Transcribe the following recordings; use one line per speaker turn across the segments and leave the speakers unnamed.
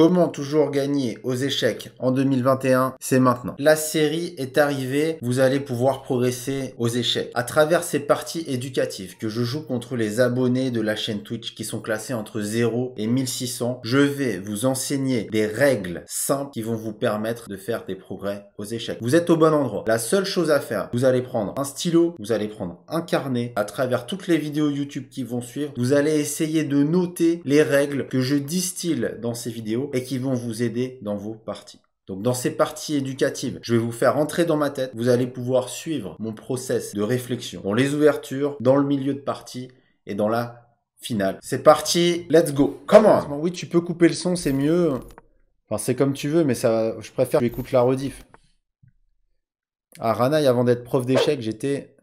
Comment toujours gagner aux échecs en 2021 C'est maintenant. La série est arrivée, vous allez pouvoir progresser aux échecs. À travers ces parties éducatives que je joue contre les abonnés de la chaîne Twitch qui sont classés entre 0 et 1600, je vais vous enseigner des règles simples qui vont vous permettre de faire des progrès aux échecs. Vous êtes au bon endroit. La seule chose à faire, vous allez prendre un stylo, vous allez prendre un carnet. À travers toutes les vidéos YouTube qui vont suivre, vous allez essayer de noter les règles que je distille dans ces vidéos et qui vont vous aider dans vos parties. Donc dans ces parties éducatives, je vais vous faire entrer dans ma tête, vous allez pouvoir suivre mon process de réflexion dans les ouvertures, dans le milieu de partie et dans la finale. C'est parti, let's go. Comment Oui, tu peux couper le son, c'est mieux. Enfin, c'est comme tu veux, mais ça, je préfère que tu écoutes la rediff. À ah, Ranaï, avant d'être prof d'échec, j'étais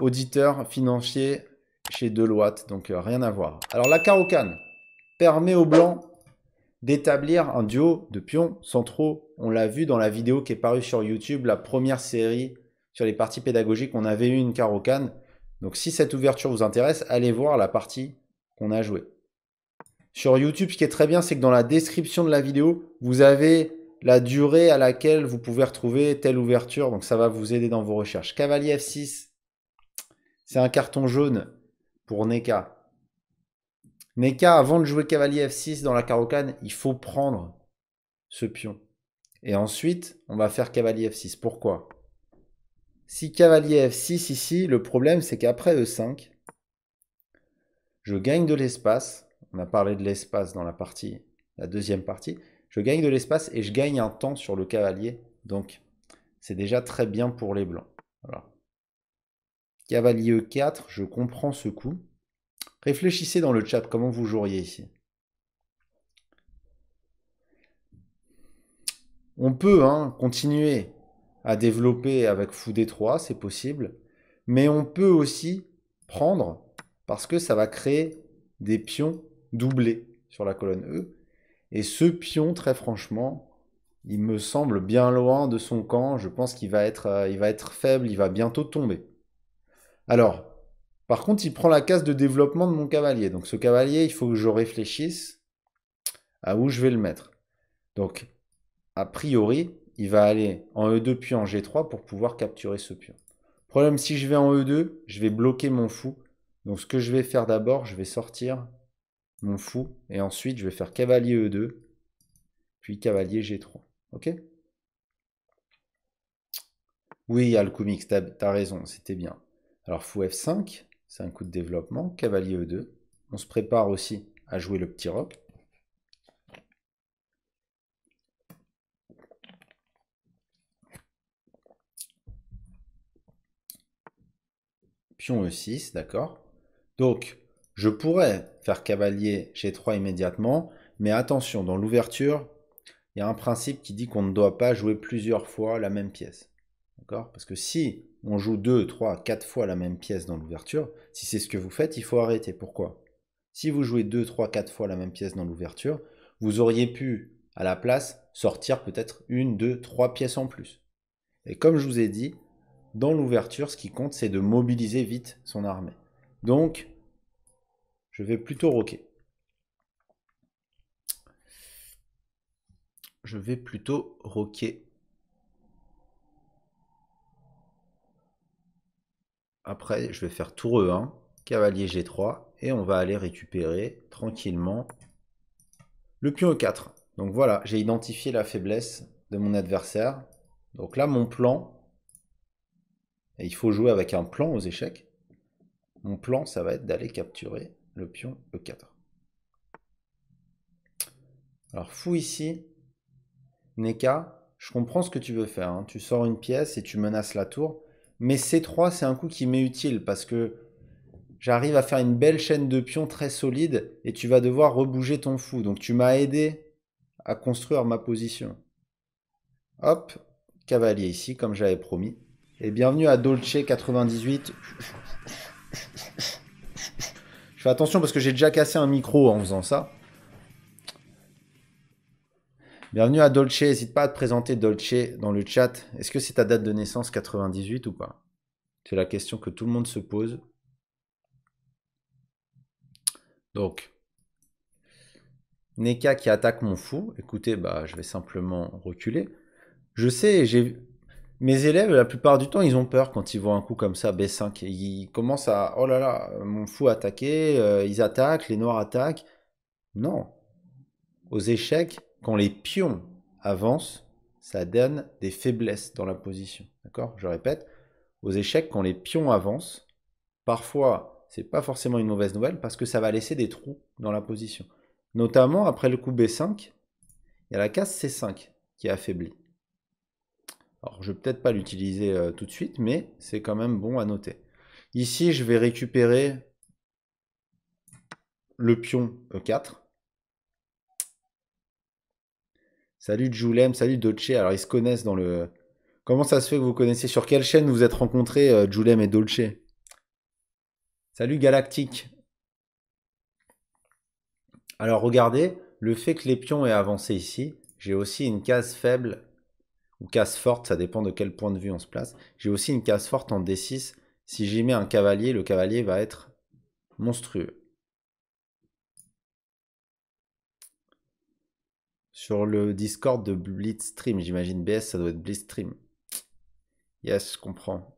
auditeur financier chez Deloitte, donc euh, rien à voir. Alors la carocane permet aux blancs d'établir un duo de pions centraux. On l'a vu dans la vidéo qui est parue sur YouTube, la première série sur les parties pédagogiques, on avait eu une carocane. Donc si cette ouverture vous intéresse, allez voir la partie qu'on a jouée. Sur YouTube, ce qui est très bien, c'est que dans la description de la vidéo, vous avez la durée à laquelle vous pouvez retrouver telle ouverture. Donc ça va vous aider dans vos recherches. Cavalier F6, c'est un carton jaune pour Neka. Mais avant de jouer cavalier F6 dans la carocane, il faut prendre ce pion. Et ensuite, on va faire cavalier F6. Pourquoi Si cavalier F6 ici, le problème c'est qu'après E5, je gagne de l'espace. On a parlé de l'espace dans la partie, la deuxième partie. Je gagne de l'espace et je gagne un temps sur le cavalier. Donc, c'est déjà très bien pour les blancs. Cavalier E4, je comprends ce coup. Réfléchissez dans le chat comment vous joueriez ici. On peut hein, continuer à développer avec Fou D3, e c'est possible. Mais on peut aussi prendre, parce que ça va créer des pions doublés sur la colonne E. Et ce pion, très franchement, il me semble bien loin de son camp. Je pense qu'il va, être, euh, va être faible, il va bientôt tomber. Alors, par contre, il prend la case de développement de mon cavalier. Donc ce cavalier, il faut que je réfléchisse à où je vais le mettre. Donc, a priori, il va aller en E2 puis en G3 pour pouvoir capturer ce pion. Problème, si je vais en E2, je vais bloquer mon fou. Donc ce que je vais faire d'abord, je vais sortir mon fou. Et ensuite, je vais faire cavalier E2, puis cavalier G3. OK Oui, Alkoumix, tu t'as as raison, c'était bien. Alors fou F5. C'est un coup de développement. Cavalier E2. On se prépare aussi à jouer le petit roc. Pion E6, d'accord. Donc, je pourrais faire cavalier G3 immédiatement, mais attention, dans l'ouverture, il y a un principe qui dit qu'on ne doit pas jouer plusieurs fois la même pièce. D'accord Parce que si on joue 2, 3, 4 fois la même pièce dans l'ouverture, si c'est ce que vous faites, il faut arrêter. Pourquoi Si vous jouez 2, 3, 4 fois la même pièce dans l'ouverture, vous auriez pu, à la place, sortir peut-être une, deux, trois pièces en plus. Et comme je vous ai dit, dans l'ouverture, ce qui compte, c'est de mobiliser vite son armée. Donc, je vais plutôt roquer. Je vais plutôt roquer Après, je vais faire tour E1, cavalier G3, et on va aller récupérer tranquillement le pion E4. Donc voilà, j'ai identifié la faiblesse de mon adversaire. Donc là, mon plan, et il faut jouer avec un plan aux échecs, mon plan, ça va être d'aller capturer le pion E4. Alors fou ici, Neka, je comprends ce que tu veux faire. Hein. Tu sors une pièce et tu menaces la tour. Mais C3, c'est un coup qui m'est utile parce que j'arrive à faire une belle chaîne de pions très solide et tu vas devoir rebouger ton fou. Donc tu m'as aidé à construire ma position. Hop, cavalier ici, comme j'avais promis. Et bienvenue à Dolce 98. Je fais attention parce que j'ai déjà cassé un micro en faisant ça. Bienvenue à Dolce. N'hésite pas à te présenter Dolce dans le chat. Est-ce que c'est ta date de naissance 98 ou pas C'est la question que tout le monde se pose. Donc, Neka qui attaque mon fou. Écoutez, bah, je vais simplement reculer. Je sais, j'ai mes élèves, la plupart du temps, ils ont peur quand ils voient un coup comme ça, B5. ils commencent à, oh là là, mon fou attaqué, euh, ils attaquent, les noirs attaquent. Non. Aux échecs, quand les pions avancent, ça donne des faiblesses dans la position. D'accord Je répète, aux échecs, quand les pions avancent, parfois, ce n'est pas forcément une mauvaise nouvelle parce que ça va laisser des trous dans la position. Notamment après le coup B5, il y a la case C5 qui est affaiblie. Alors, je vais peut-être pas l'utiliser euh, tout de suite, mais c'est quand même bon à noter. Ici, je vais récupérer le pion E4 Salut Julem, salut Dolce. Alors ils se connaissent dans le. Comment ça se fait que vous connaissez Sur quelle chaîne vous êtes rencontrés, euh, Julem et Dolce Salut Galactique. Alors regardez, le fait que les pions aient avancé ici, j'ai aussi une case faible ou case forte, ça dépend de quel point de vue on se place. J'ai aussi une case forte en D6. Si j'y mets un cavalier, le cavalier va être monstrueux. sur le Discord de Blitzstream. J'imagine BS, ça doit être Blitzstream. Yes, je comprends.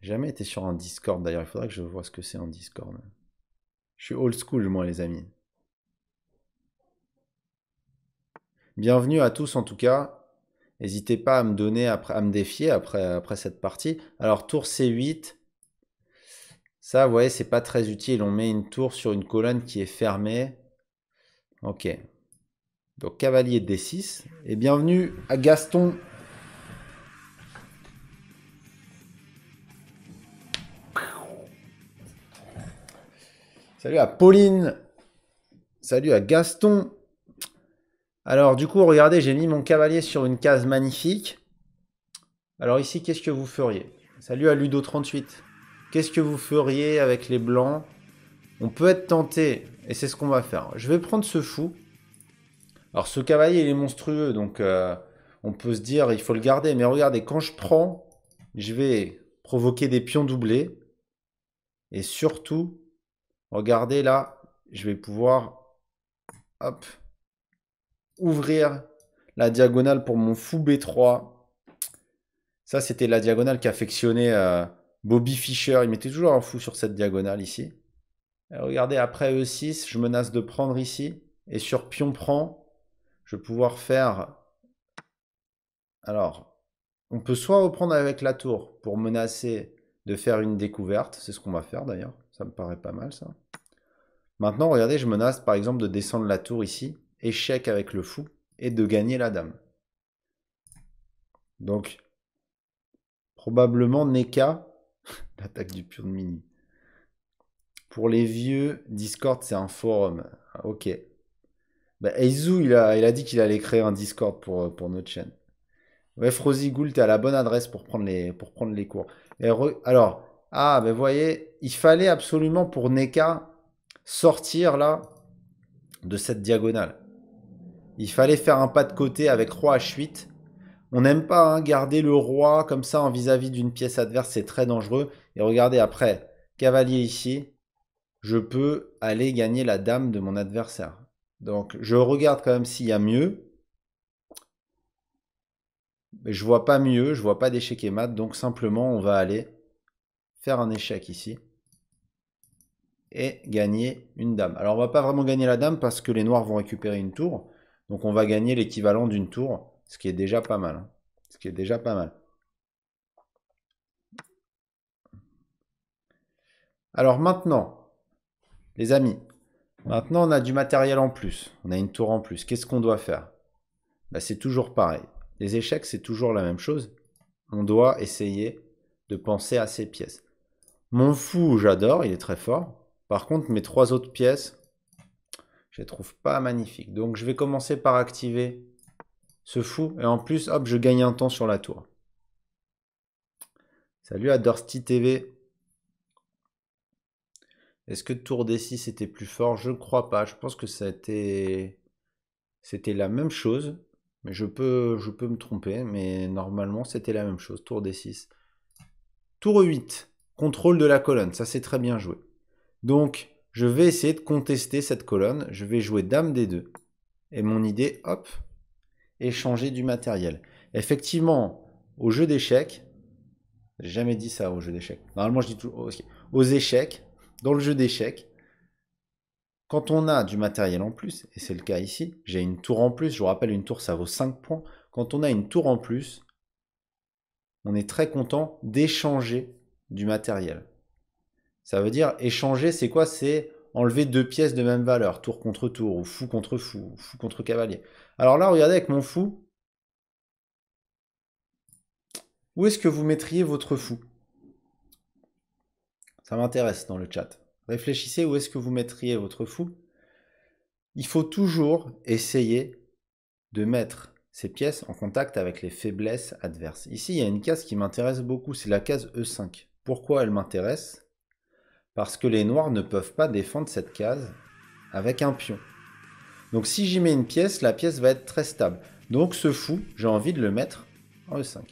Jamais été sur un Discord d'ailleurs. Il faudra que je vois ce que c'est un Discord. Je suis old school, moi, les amis. Bienvenue à tous en tout cas. N'hésitez pas à me donner, après, à me défier après, après cette partie. Alors, tour C8. Ça, vous voyez, c'est pas très utile. On met une tour sur une colonne qui est fermée. Ok. Donc cavalier D6. Et bienvenue à Gaston. Salut à Pauline. Salut à Gaston. Alors du coup, regardez, j'ai mis mon cavalier sur une case magnifique. Alors ici, qu'est-ce que vous feriez Salut à Ludo38. Qu'est-ce que vous feriez avec les blancs On peut être tenté, et c'est ce qu'on va faire. Je vais prendre ce fou. Alors ce cavalier, il est monstrueux, donc euh, on peut se dire, il faut le garder. Mais regardez, quand je prends, je vais provoquer des pions doublés. Et surtout, regardez là, je vais pouvoir hop, ouvrir la diagonale pour mon fou B3. Ça, c'était la diagonale qu'affectionnait affectionnait euh, Bobby Fischer. Il mettait toujours un fou sur cette diagonale ici. regardez, après E6, je menace de prendre ici. Et sur pion prend, je pouvoir faire... Alors, on peut soit reprendre avec la tour pour menacer de faire une découverte. C'est ce qu'on va faire d'ailleurs. Ça me paraît pas mal ça. Maintenant, regardez, je menace par exemple de descendre la tour ici. Échec avec le fou et de gagner la dame. Donc, probablement qu'à e l'attaque du pion de mini. Pour les vieux, Discord, c'est un forum. Ah, ok. Bah, il a, dit qu'il allait créer un Discord pour, euh, pour notre chaîne. Ouais, Frozy t'es à la bonne adresse pour prendre les, pour prendre les cours. alors, ah, mais voyez, il fallait absolument pour Neka sortir là de cette diagonale. Il fallait faire un pas de côté avec roi h8. On n'aime pas hein, garder le roi comme ça en vis-à-vis d'une pièce adverse, c'est très dangereux. Et regardez après, cavalier ici, je peux aller gagner la dame de mon adversaire. Donc, je regarde quand même s'il y a mieux. Mais je vois pas mieux, je vois pas d'échec et mat. Donc, simplement, on va aller faire un échec ici. Et gagner une dame. Alors, on va pas vraiment gagner la dame parce que les noirs vont récupérer une tour. Donc, on va gagner l'équivalent d'une tour, ce qui est déjà pas mal. Hein. Ce qui est déjà pas mal. Alors maintenant, les amis, Maintenant, on a du matériel en plus. On a une tour en plus. Qu'est-ce qu'on doit faire bah, C'est toujours pareil. Les échecs, c'est toujours la même chose. On doit essayer de penser à ces pièces. Mon fou, j'adore, il est très fort. Par contre, mes trois autres pièces, je les trouve pas magnifiques. Donc, je vais commencer par activer ce fou. Et en plus, hop, je gagne un temps sur la tour. Salut à Dorsty TV. Est-ce que tour d6 était plus fort Je ne crois pas. Je pense que ça C'était la même chose. Mais je peux, je peux me tromper. Mais normalement, c'était la même chose. Tour d6. Tour 8. Contrôle de la colonne. Ça, c'est très bien joué. Donc, je vais essayer de contester cette colonne. Je vais jouer dame d2. Et mon idée, hop, échanger du matériel. Effectivement, au jeu d'échecs, j'ai jamais dit ça au jeu d'échecs. Normalement, je dis toujours oh, aux échecs, dans le jeu d'échecs, quand on a du matériel en plus, et c'est le cas ici, j'ai une tour en plus, je vous rappelle, une tour ça vaut 5 points. Quand on a une tour en plus, on est très content d'échanger du matériel. Ça veut dire échanger, c'est quoi C'est enlever deux pièces de même valeur, tour contre tour, ou fou contre fou, ou fou contre cavalier. Alors là, regardez avec mon fou, où est-ce que vous mettriez votre fou ça m'intéresse dans le chat. Réfléchissez où est-ce que vous mettriez votre fou. Il faut toujours essayer de mettre ces pièces en contact avec les faiblesses adverses. Ici, il y a une case qui m'intéresse beaucoup, c'est la case E5. Pourquoi elle m'intéresse Parce que les noirs ne peuvent pas défendre cette case avec un pion. Donc si j'y mets une pièce, la pièce va être très stable. Donc ce fou, j'ai envie de le mettre en E5.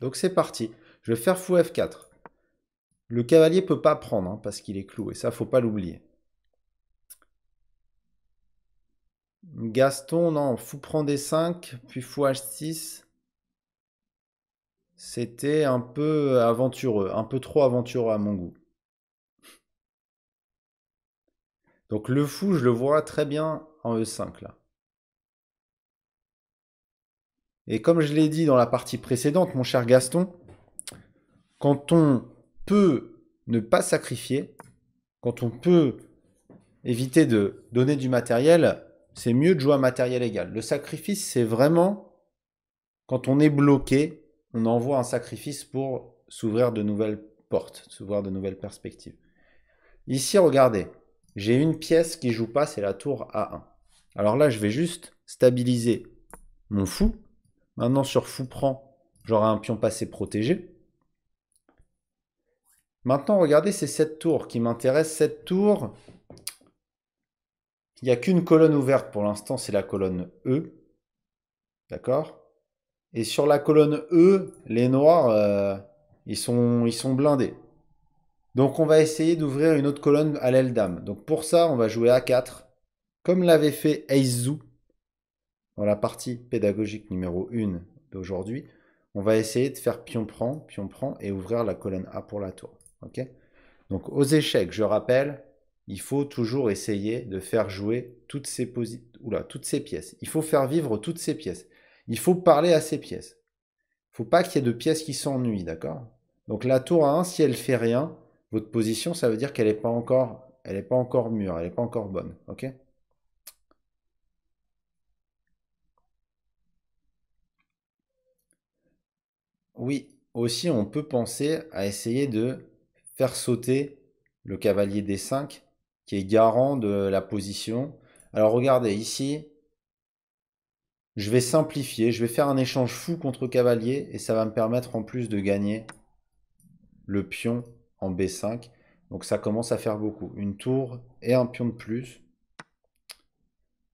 Donc c'est parti. Je vais faire fou F4. Le cavalier peut pas prendre hein, parce qu'il est cloué, ça faut pas l'oublier. Gaston, non, fou prend des 5, puis fou h6. C'était un peu aventureux, un peu trop aventureux à mon goût. Donc le fou, je le vois très bien en E5 là. Et comme je l'ai dit dans la partie précédente, mon cher Gaston, quand on peut ne pas sacrifier, quand on peut éviter de donner du matériel, c'est mieux de jouer à matériel égal. Le sacrifice, c'est vraiment quand on est bloqué, on envoie un sacrifice pour s'ouvrir de nouvelles portes, s'ouvrir de nouvelles perspectives. Ici, regardez, j'ai une pièce qui joue pas, c'est la tour A1. Alors là, je vais juste stabiliser mon fou. Maintenant, sur fou prend, j'aurai un pion passé protégé. Maintenant, regardez c'est cette tour qui m'intéresse. Cette tour, il n'y a qu'une colonne ouverte pour l'instant, c'est la colonne E. D'accord Et sur la colonne E, les noirs, euh, ils, sont, blindés. Donc on va essayer d'ouvrir une autre colonne à l'aile d'âme. Donc pour ça, on va jouer A4, comme l'avait fait Eizu dans la partie pédagogique numéro 1 d'aujourd'hui. On va essayer de faire pion prend, pion prend et ouvrir la colonne A pour la tour. Ok Donc aux échecs, je rappelle, il faut toujours essayer de faire jouer toutes ces, ou toutes ces pièces. Il faut faire vivre toutes ces pièces. Il faut parler à ces pièces. Il ne faut pas qu'il y ait de pièces qui s'ennuient, d'accord Donc la tour à 1, si elle ne fait rien, votre position, ça veut dire qu'elle n'est pas encore elle n'est pas encore mûre, elle n'est pas encore bonne, ok Oui, aussi on peut penser à essayer de faire sauter le cavalier D5 qui est garant de la position. Alors regardez ici, je vais simplifier, je vais faire un échange fou contre cavalier et ça va me permettre en plus de gagner le pion en B5. Donc ça commence à faire beaucoup. Une tour et un pion de plus.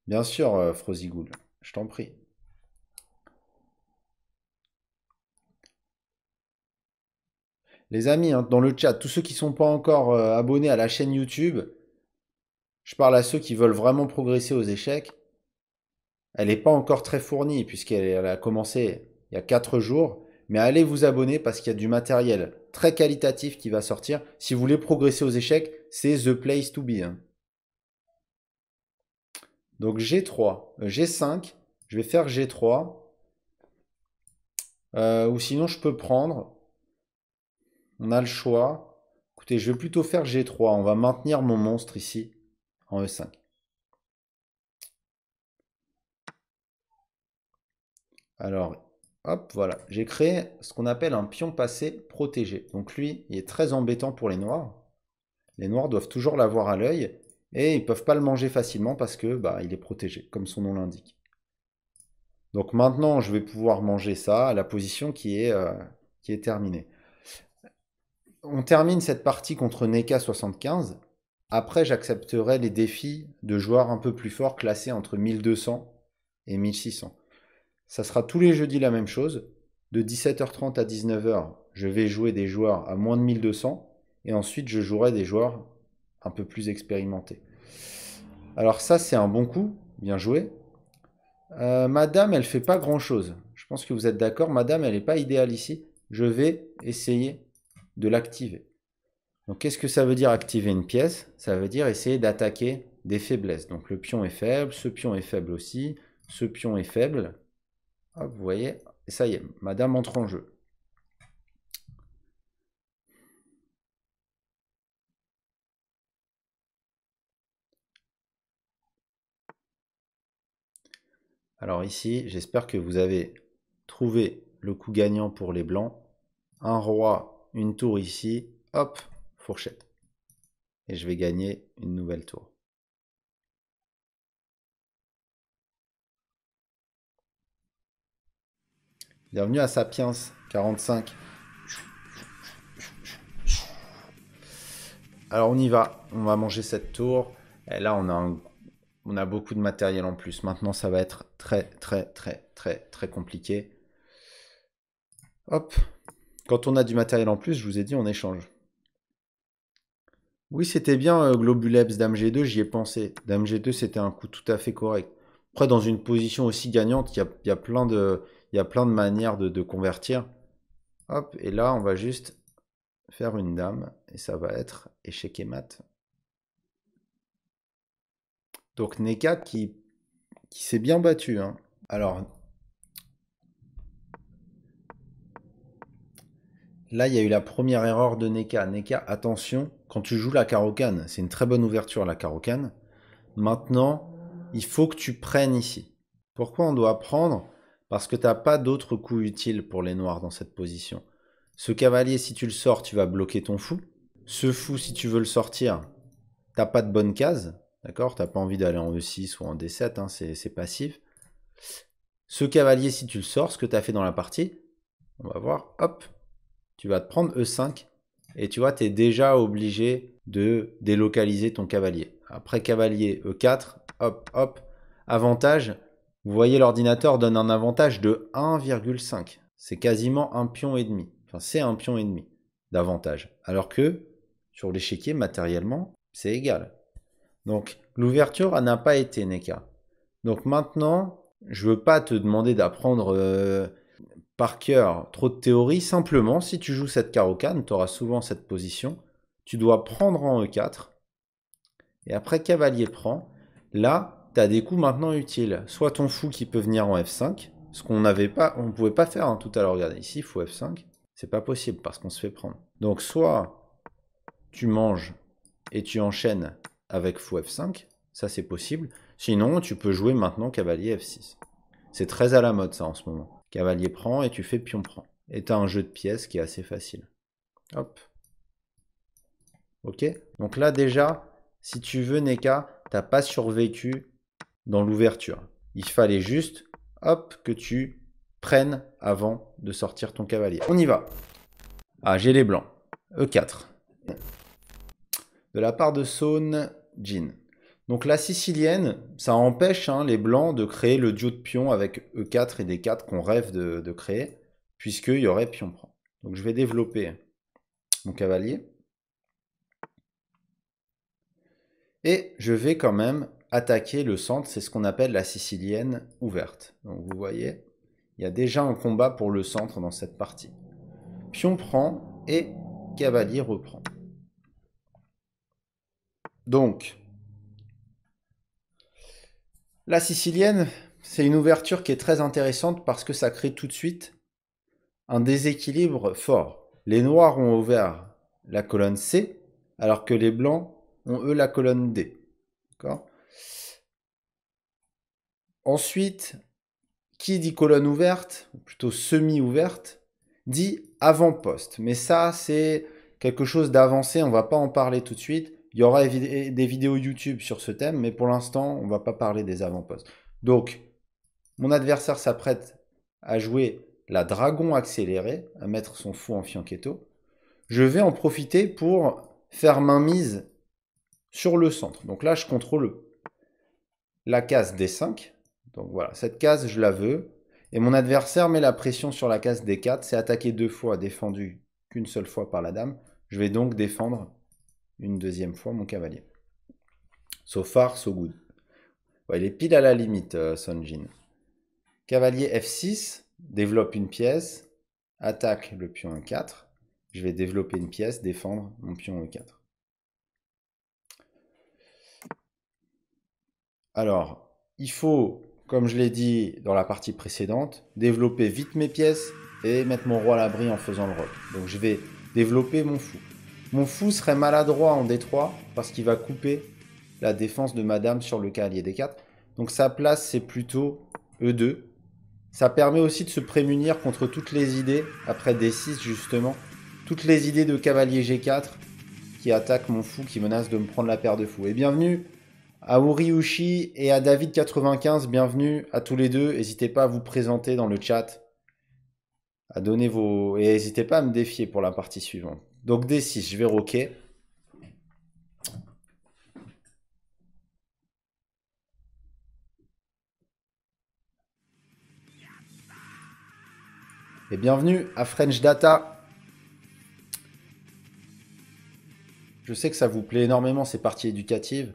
Bien sûr, euh, Frozigoul, je t'en prie. les amis, hein, dans le chat, tous ceux qui ne sont pas encore euh, abonnés à la chaîne YouTube, je parle à ceux qui veulent vraiment progresser aux échecs, elle n'est pas encore très fournie puisqu'elle a commencé il y a 4 jours, mais allez vous abonner parce qu'il y a du matériel très qualitatif qui va sortir. Si vous voulez progresser aux échecs, c'est the place to be. Hein. Donc G3, euh, G5, je vais faire G3. Euh, ou sinon, je peux prendre on a le choix. Écoutez, je vais plutôt faire G3. On va maintenir mon monstre ici en E5. Alors, hop, voilà. J'ai créé ce qu'on appelle un pion passé protégé. Donc lui, il est très embêtant pour les noirs. Les noirs doivent toujours l'avoir à l'œil. Et ils ne peuvent pas le manger facilement parce que bah, il est protégé, comme son nom l'indique. Donc maintenant, je vais pouvoir manger ça à la position qui est, euh, qui est terminée on termine cette partie contre NECA 75. Après, j'accepterai les défis de joueurs un peu plus forts classés entre 1200 et 1600. Ça sera tous les jeudis la même chose. De 17h30 à 19h, je vais jouer des joueurs à moins de 1200 et ensuite je jouerai des joueurs un peu plus expérimentés. Alors ça, c'est un bon coup, bien joué. Euh, madame, elle ne fait pas grand-chose. Je pense que vous êtes d'accord, madame, elle n'est pas idéale ici. Je vais essayer de l'activer. Donc qu'est-ce que ça veut dire activer une pièce Ça veut dire essayer d'attaquer des faiblesses. Donc le pion est faible, ce pion est faible aussi, ce pion est faible. vous voyez, ça y est, madame entre en jeu. Alors ici, j'espère que vous avez trouvé le coup gagnant pour les blancs. Un roi une tour ici, hop, fourchette. Et je vais gagner une nouvelle tour. Bienvenue à Sapiens 45. Alors on y va, on va manger cette tour. Et là on a, on a beaucoup de matériel en plus. Maintenant ça va être très très très très très compliqué. Hop, quand on a du matériel en plus, je vous ai dit, on échange. Oui, c'était bien euh, Globuleps, Dame G2, j'y ai pensé. Dame G2, c'était un coup tout à fait correct. Après, dans une position aussi gagnante, il y a, plein de, plein de manières de, convertir. Hop, et là, on va juste faire une dame, et ça va être échec et mat. Donc Neka qui, qui s'est bien battu. Hein. Alors, Là, il y a eu la première erreur de Neka. Neka, attention, quand tu joues la carocane, c'est une très bonne ouverture la carocane. Maintenant, il faut que tu prennes ici. Pourquoi on doit prendre Parce que tu n'as pas d'autre coup utile pour les noirs dans cette position. Ce cavalier, si tu le sors, tu vas bloquer ton fou. Ce fou, si tu veux le sortir, tu n'as pas de bonne case. D'accord n'as pas envie d'aller en E6 ou en D7, hein, c'est passif. Ce cavalier, si tu le sors, ce que tu as fait dans la partie, on va voir, hop, tu vas te prendre E5 et tu vois, tu es déjà obligé de délocaliser ton cavalier. Après cavalier E4, hop, hop, avantage. Vous voyez, l'ordinateur donne un avantage de 1,5. C'est quasiment un pion et demi. Enfin, c'est un pion et demi d'avantage. Alors que sur l'échiquier, matériellement, c'est égal. Donc, l'ouverture n'a pas été Neka. Donc maintenant, je veux pas te demander d'apprendre euh, par cœur trop de théorie. Simplement, si tu joues cette carocane, tu auras souvent cette position. Tu dois prendre en E4. Et après, cavalier prend. Là, tu as des coups maintenant utiles. Soit ton fou qui peut venir en F5, ce qu'on n'avait pas, on pouvait pas faire hein, tout à l'heure. Regardez, ici, fou F5. C'est pas possible parce qu'on se fait prendre. Donc, soit tu manges et tu enchaînes avec fou F5. Ça, c'est possible. Sinon, tu peux jouer maintenant cavalier F6. C'est très à la mode, ça, en ce moment. Cavalier prend et tu fais pion prend. Et tu as un jeu de pièces qui est assez facile. Hop. Ok Donc là déjà, si tu veux Neka, t'as pas survécu dans l'ouverture. Il fallait juste, hop, que tu prennes avant de sortir ton cavalier. On y va. Ah, j'ai les blancs. E4. De la part de Saune, Jean. Donc la sicilienne, ça empêche hein, les blancs de créer le duo de pions avec E4 et D4 qu'on rêve de, de créer, puisqu'il y aurait pion prend. Donc je vais développer mon cavalier. Et je vais quand même attaquer le centre, c'est ce qu'on appelle la sicilienne ouverte. Donc vous voyez, il y a déjà un combat pour le centre dans cette partie. Pion prend et cavalier reprend. Donc, la sicilienne, c'est une ouverture qui est très intéressante parce que ça crée tout de suite un déséquilibre fort. Les noirs ont ouvert la colonne C, alors que les blancs ont eux la colonne D. Ensuite, qui dit colonne ouverte, ou plutôt semi-ouverte, dit avant-poste. Mais ça, c'est quelque chose d'avancé, on ne va pas en parler tout de suite. Il y aura des vidéos YouTube sur ce thème, mais pour l'instant, on ne va pas parler des avant-postes. Donc, mon adversaire s'apprête à jouer la dragon accélérée, à mettre son fou en fianchetto. Je vais en profiter pour faire main mise sur le centre. Donc là, je contrôle la case D5. Donc voilà, cette case, je la veux. Et mon adversaire met la pression sur la case D4. C'est attaqué deux fois, défendu qu'une seule fois par la dame. Je vais donc défendre une deuxième fois mon cavalier. So far, so good. il est pile à la limite, euh, Son Sonjin. Cavalier F6, développe une pièce, attaque le pion E4. Je vais développer une pièce, défendre mon pion E4. Alors, il faut, comme je l'ai dit dans la partie précédente, développer vite mes pièces et mettre mon roi à l'abri en faisant le roll. Donc je vais développer mon fou. Mon fou serait maladroit en D3 parce qu'il va couper la défense de Madame sur le cavalier D4. Donc sa place, c'est plutôt E2. Ça permet aussi de se prémunir contre toutes les idées, après D6 justement, toutes les idées de cavalier G4 qui attaquent mon fou, qui menace de me prendre la paire de fou. Et bienvenue à Uriushi et à David95, bienvenue à tous les deux. N'hésitez pas à vous présenter dans le chat, à donner vos... Et n'hésitez pas à me défier pour la partie suivante. Donc D6, je vais roquer. Et bienvenue à French Data. Je sais que ça vous plaît énormément ces parties éducatives.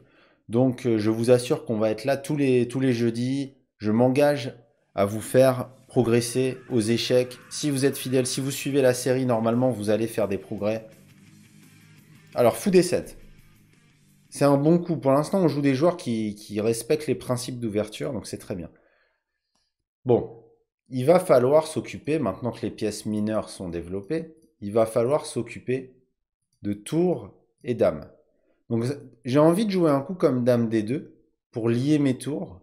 Donc euh, je vous assure qu'on va être là tous les, tous les jeudis. Je m'engage à vous faire progresser aux échecs. Si vous êtes fidèle, si vous suivez la série, normalement, vous allez faire des progrès. Alors, fou des 7. C'est un bon coup. Pour l'instant, on joue des joueurs qui, respectent les principes d'ouverture, donc c'est très bien. Bon, il va falloir s'occuper, maintenant que les pièces mineures sont développées, il va falloir s'occuper de tours et dames. Donc j'ai envie de jouer un coup comme dame D2 pour lier mes tours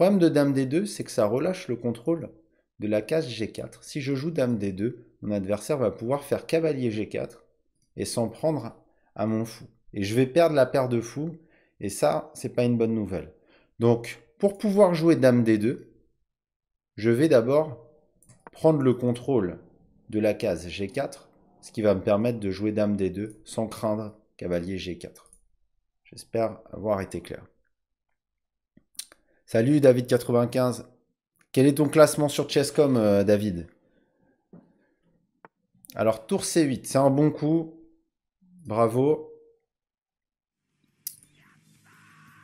problème de Dame D2, c'est que ça relâche le contrôle de la case G4. Si je joue Dame D2, mon adversaire va pouvoir faire Cavalier G4 et s'en prendre à mon fou. Et je vais perdre la paire de fous, et ça, c'est pas une bonne nouvelle. Donc, pour pouvoir jouer Dame D2, je vais d'abord prendre le contrôle de la case G4, ce qui va me permettre de jouer Dame D2 sans craindre Cavalier G4. J'espère avoir été clair. Salut David95. Quel est ton classement sur Chesscom, euh, David Alors, tour C8, c'est un bon coup. Bravo.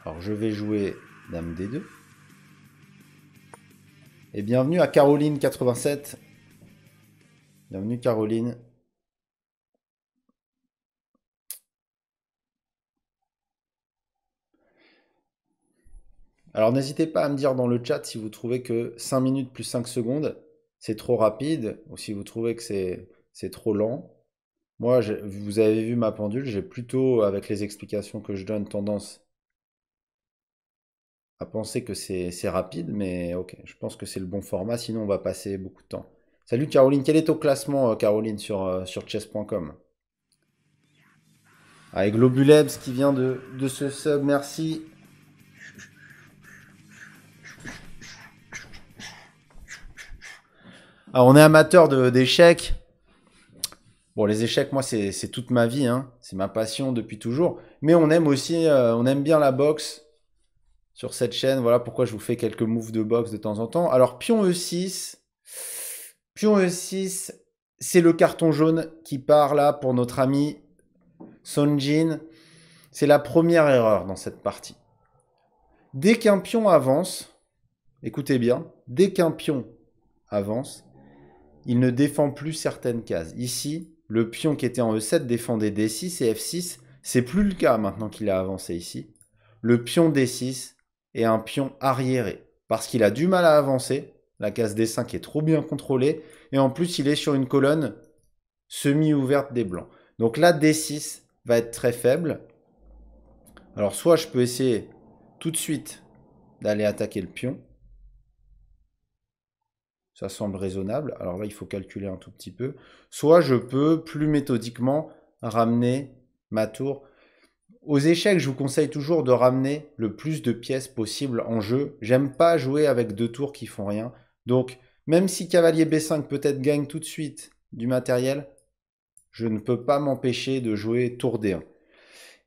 Alors, je vais jouer Dame D2. Et bienvenue à Caroline87. Bienvenue Caroline. Alors n'hésitez pas à me dire dans le chat si vous trouvez que 5 minutes plus 5 secondes, c'est trop rapide, ou si vous trouvez que c'est trop lent. Moi, je, vous avez vu ma pendule, j'ai plutôt, avec les explications que je donne, tendance à penser que c'est rapide, mais ok, je pense que c'est le bon format, sinon on va passer beaucoup de temps. Salut Caroline, quel est ton classement, euh, Caroline, sur, euh, sur chess.com Avec Globulebs qui vient de, de ce sub, merci. on est amateur d'échecs. Bon, les échecs, moi, c'est toute ma vie. Hein. C'est ma passion depuis toujours. Mais on aime aussi, euh, on aime bien la boxe sur cette chaîne. Voilà pourquoi je vous fais quelques moves de boxe de temps en temps. Alors, pion E6. Pion E6, c'est le carton jaune qui part là pour notre ami Sonjin. C'est la première erreur dans cette partie. Dès qu'un pion avance, écoutez bien, dès qu'un pion avance, il ne défend plus certaines cases. Ici, le pion qui était en E7 défendait D6 et F6. C'est plus le cas maintenant qu'il a avancé ici. Le pion D6 est un pion arriéré. Parce qu'il a du mal à avancer, la case D5 est trop bien contrôlée, et en plus il est sur une colonne semi-ouverte des blancs. Donc là, D6 va être très faible. Alors soit je peux essayer tout de suite d'aller attaquer le pion, ça semble raisonnable. Alors là, il faut calculer un tout petit peu. Soit je peux plus méthodiquement ramener ma tour. Aux échecs, je vous conseille toujours de ramener le plus de pièces possible en jeu. J'aime pas jouer avec deux tours qui font rien. Donc, même si cavalier B5 peut-être gagne tout de suite du matériel, je ne peux pas m'empêcher de jouer tour D1.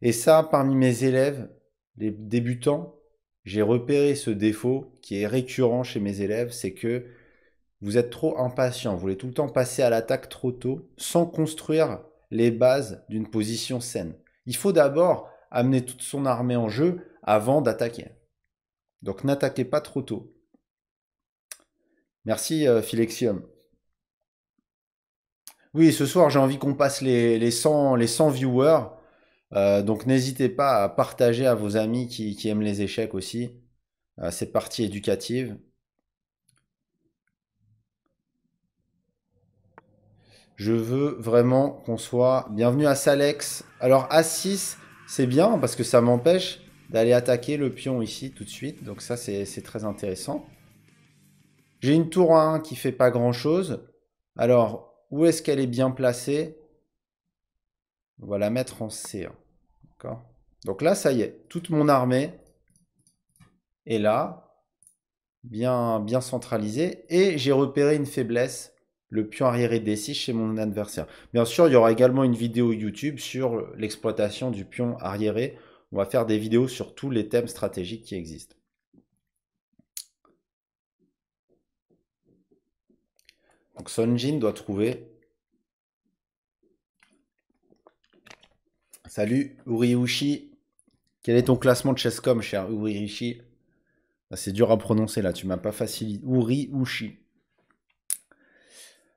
Et ça, parmi mes élèves, les débutants, j'ai repéré ce défaut qui est récurrent chez mes élèves, c'est que vous êtes trop impatient, vous voulez tout le temps passer à l'attaque trop tôt sans construire les bases d'une position saine. Il faut d'abord amener toute son armée en jeu avant d'attaquer. Donc n'attaquez pas trop tôt. Merci euh, Philexium. Oui, ce soir j'ai envie qu'on passe les, 100, les viewers. Euh, donc n'hésitez pas à partager à vos amis qui, aiment les échecs aussi. Euh, cette partie éducative. Je veux vraiment qu'on soit. Bienvenue à Salex. Alors, A6, c'est bien parce que ça m'empêche d'aller attaquer le pion ici tout de suite. Donc, ça, c'est très intéressant. J'ai une tour 1 qui fait pas grand chose. Alors, où est-ce qu'elle est bien placée On va la mettre en C1. D'accord Donc là, ça y est, toute mon armée est là, bien, bien centralisée. Et j'ai repéré une faiblesse le pion arriéré décide six chez mon adversaire. Bien sûr, il y aura également une vidéo YouTube sur l'exploitation du pion arriéré. On va faire des vidéos sur tous les thèmes stratégiques qui existent. Donc Sonjin doit trouver. Salut Uriushi. Quel est ton classement de chesscom, cher Uriushi ah, C'est dur à prononcer là, tu m'as pas facilité. Uriushi.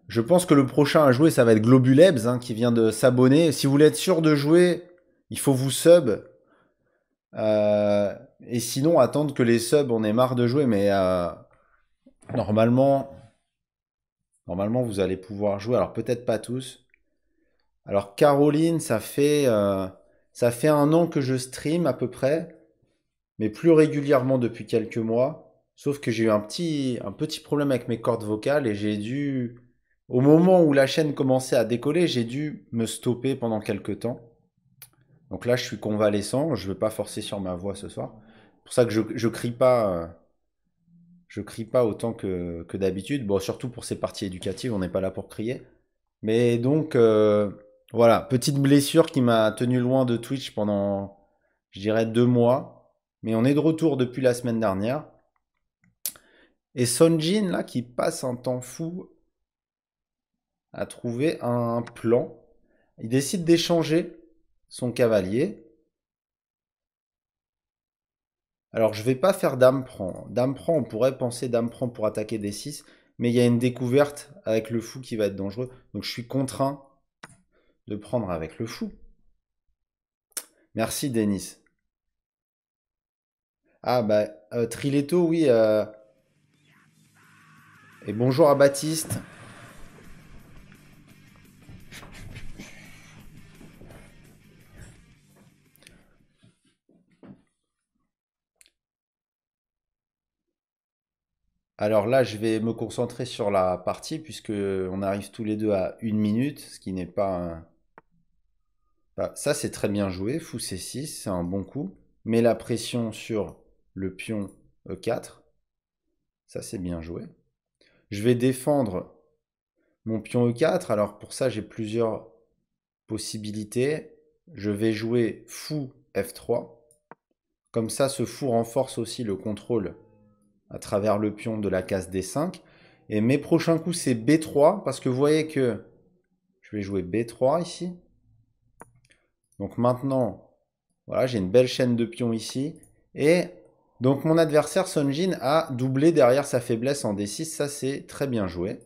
Je pense que le prochain à jouer, ça va être Globulebs, hein, qui vient de s'abonner. Si vous voulez être sûr de jouer, il faut vous sub. Euh, et sinon, attendre que les subs, on ait marre de jouer. Mais euh, normalement, normalement, vous allez pouvoir jouer. Alors peut-être pas tous. Alors Caroline, ça fait, euh, ça fait un an que je stream à peu près, mais plus régulièrement depuis quelques mois. Sauf que j'ai eu un petit, un petit problème avec mes cordes vocales et j'ai dû au moment où la chaîne commençait à décoller, j'ai dû me stopper pendant quelques temps. Donc là, je suis convalescent, je ne veux pas forcer sur ma voix ce soir. C'est pour ça que je ne crie pas euh, je crie pas autant que, d'habitude. Bon, surtout pour ces parties éducatives, on n'est pas là pour crier. Mais donc, euh, voilà, petite blessure qui m'a tenu loin de Twitch pendant, je dirais, deux mois. Mais on est de retour depuis la semaine dernière. Et Sonjin, là, qui passe un temps fou a trouvé un plan. Il décide d'échanger son cavalier. Alors, je vais pas faire dame prend. Dame prend, on pourrait penser dame prend pour attaquer des 6, mais il y a une découverte avec le fou qui va être dangereux. Donc, je suis contraint de prendre avec le fou. Merci, Denis. Ah, bah, euh, Trileto, oui. Euh. Et bonjour à Baptiste. Alors là, je vais me concentrer sur la partie puisque on arrive tous les deux à une minute, ce qui n'est pas. Bah, ça, c'est très bien joué. Fou C6, c'est un bon coup. Mais la pression sur le pion E4, euh, ça, c'est bien joué. Je vais défendre mon pion E4. Euh, Alors pour ça, j'ai plusieurs possibilités. Je vais jouer fou F3. Comme ça, ce fou renforce aussi le contrôle à travers le pion de la case D5. Et mes prochains coups, c'est B3, parce que vous voyez que je vais jouer B3 ici. Donc maintenant, voilà, j'ai une belle chaîne de pions ici. Et donc mon adversaire Sunjin a doublé derrière sa faiblesse en D6. Ça, c'est très bien joué.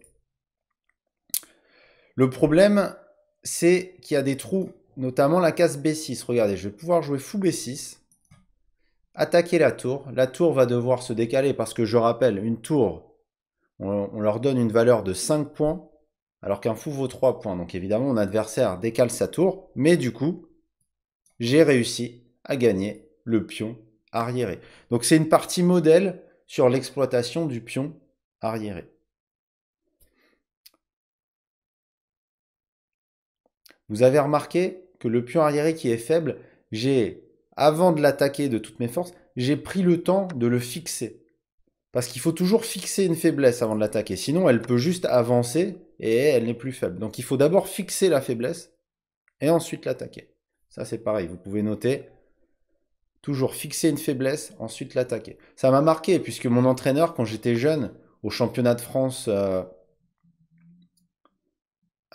Le problème, c'est qu'il y a des trous, notamment la case B6. Regardez, je vais pouvoir jouer fou B6 attaquer la tour. La tour va devoir se décaler parce que je rappelle, une tour, on, leur donne une valeur de 5 points alors qu'un fou vaut 3 points. Donc évidemment, mon adversaire décale sa tour, mais du coup, j'ai réussi à gagner le pion arriéré. Donc c'est une partie modèle sur l'exploitation du pion arriéré. Vous avez remarqué que le pion arriéré qui est faible, j'ai avant de l'attaquer de toutes mes forces, j'ai pris le temps de le fixer. Parce qu'il faut toujours fixer une faiblesse avant de l'attaquer. Sinon, elle peut juste avancer et elle n'est plus faible. Donc il faut d'abord fixer la faiblesse et ensuite l'attaquer. Ça, c'est pareil. Vous pouvez noter toujours fixer une faiblesse, ensuite l'attaquer. Ça m'a marqué puisque mon entraîneur, quand j'étais jeune, au championnat de France. Euh,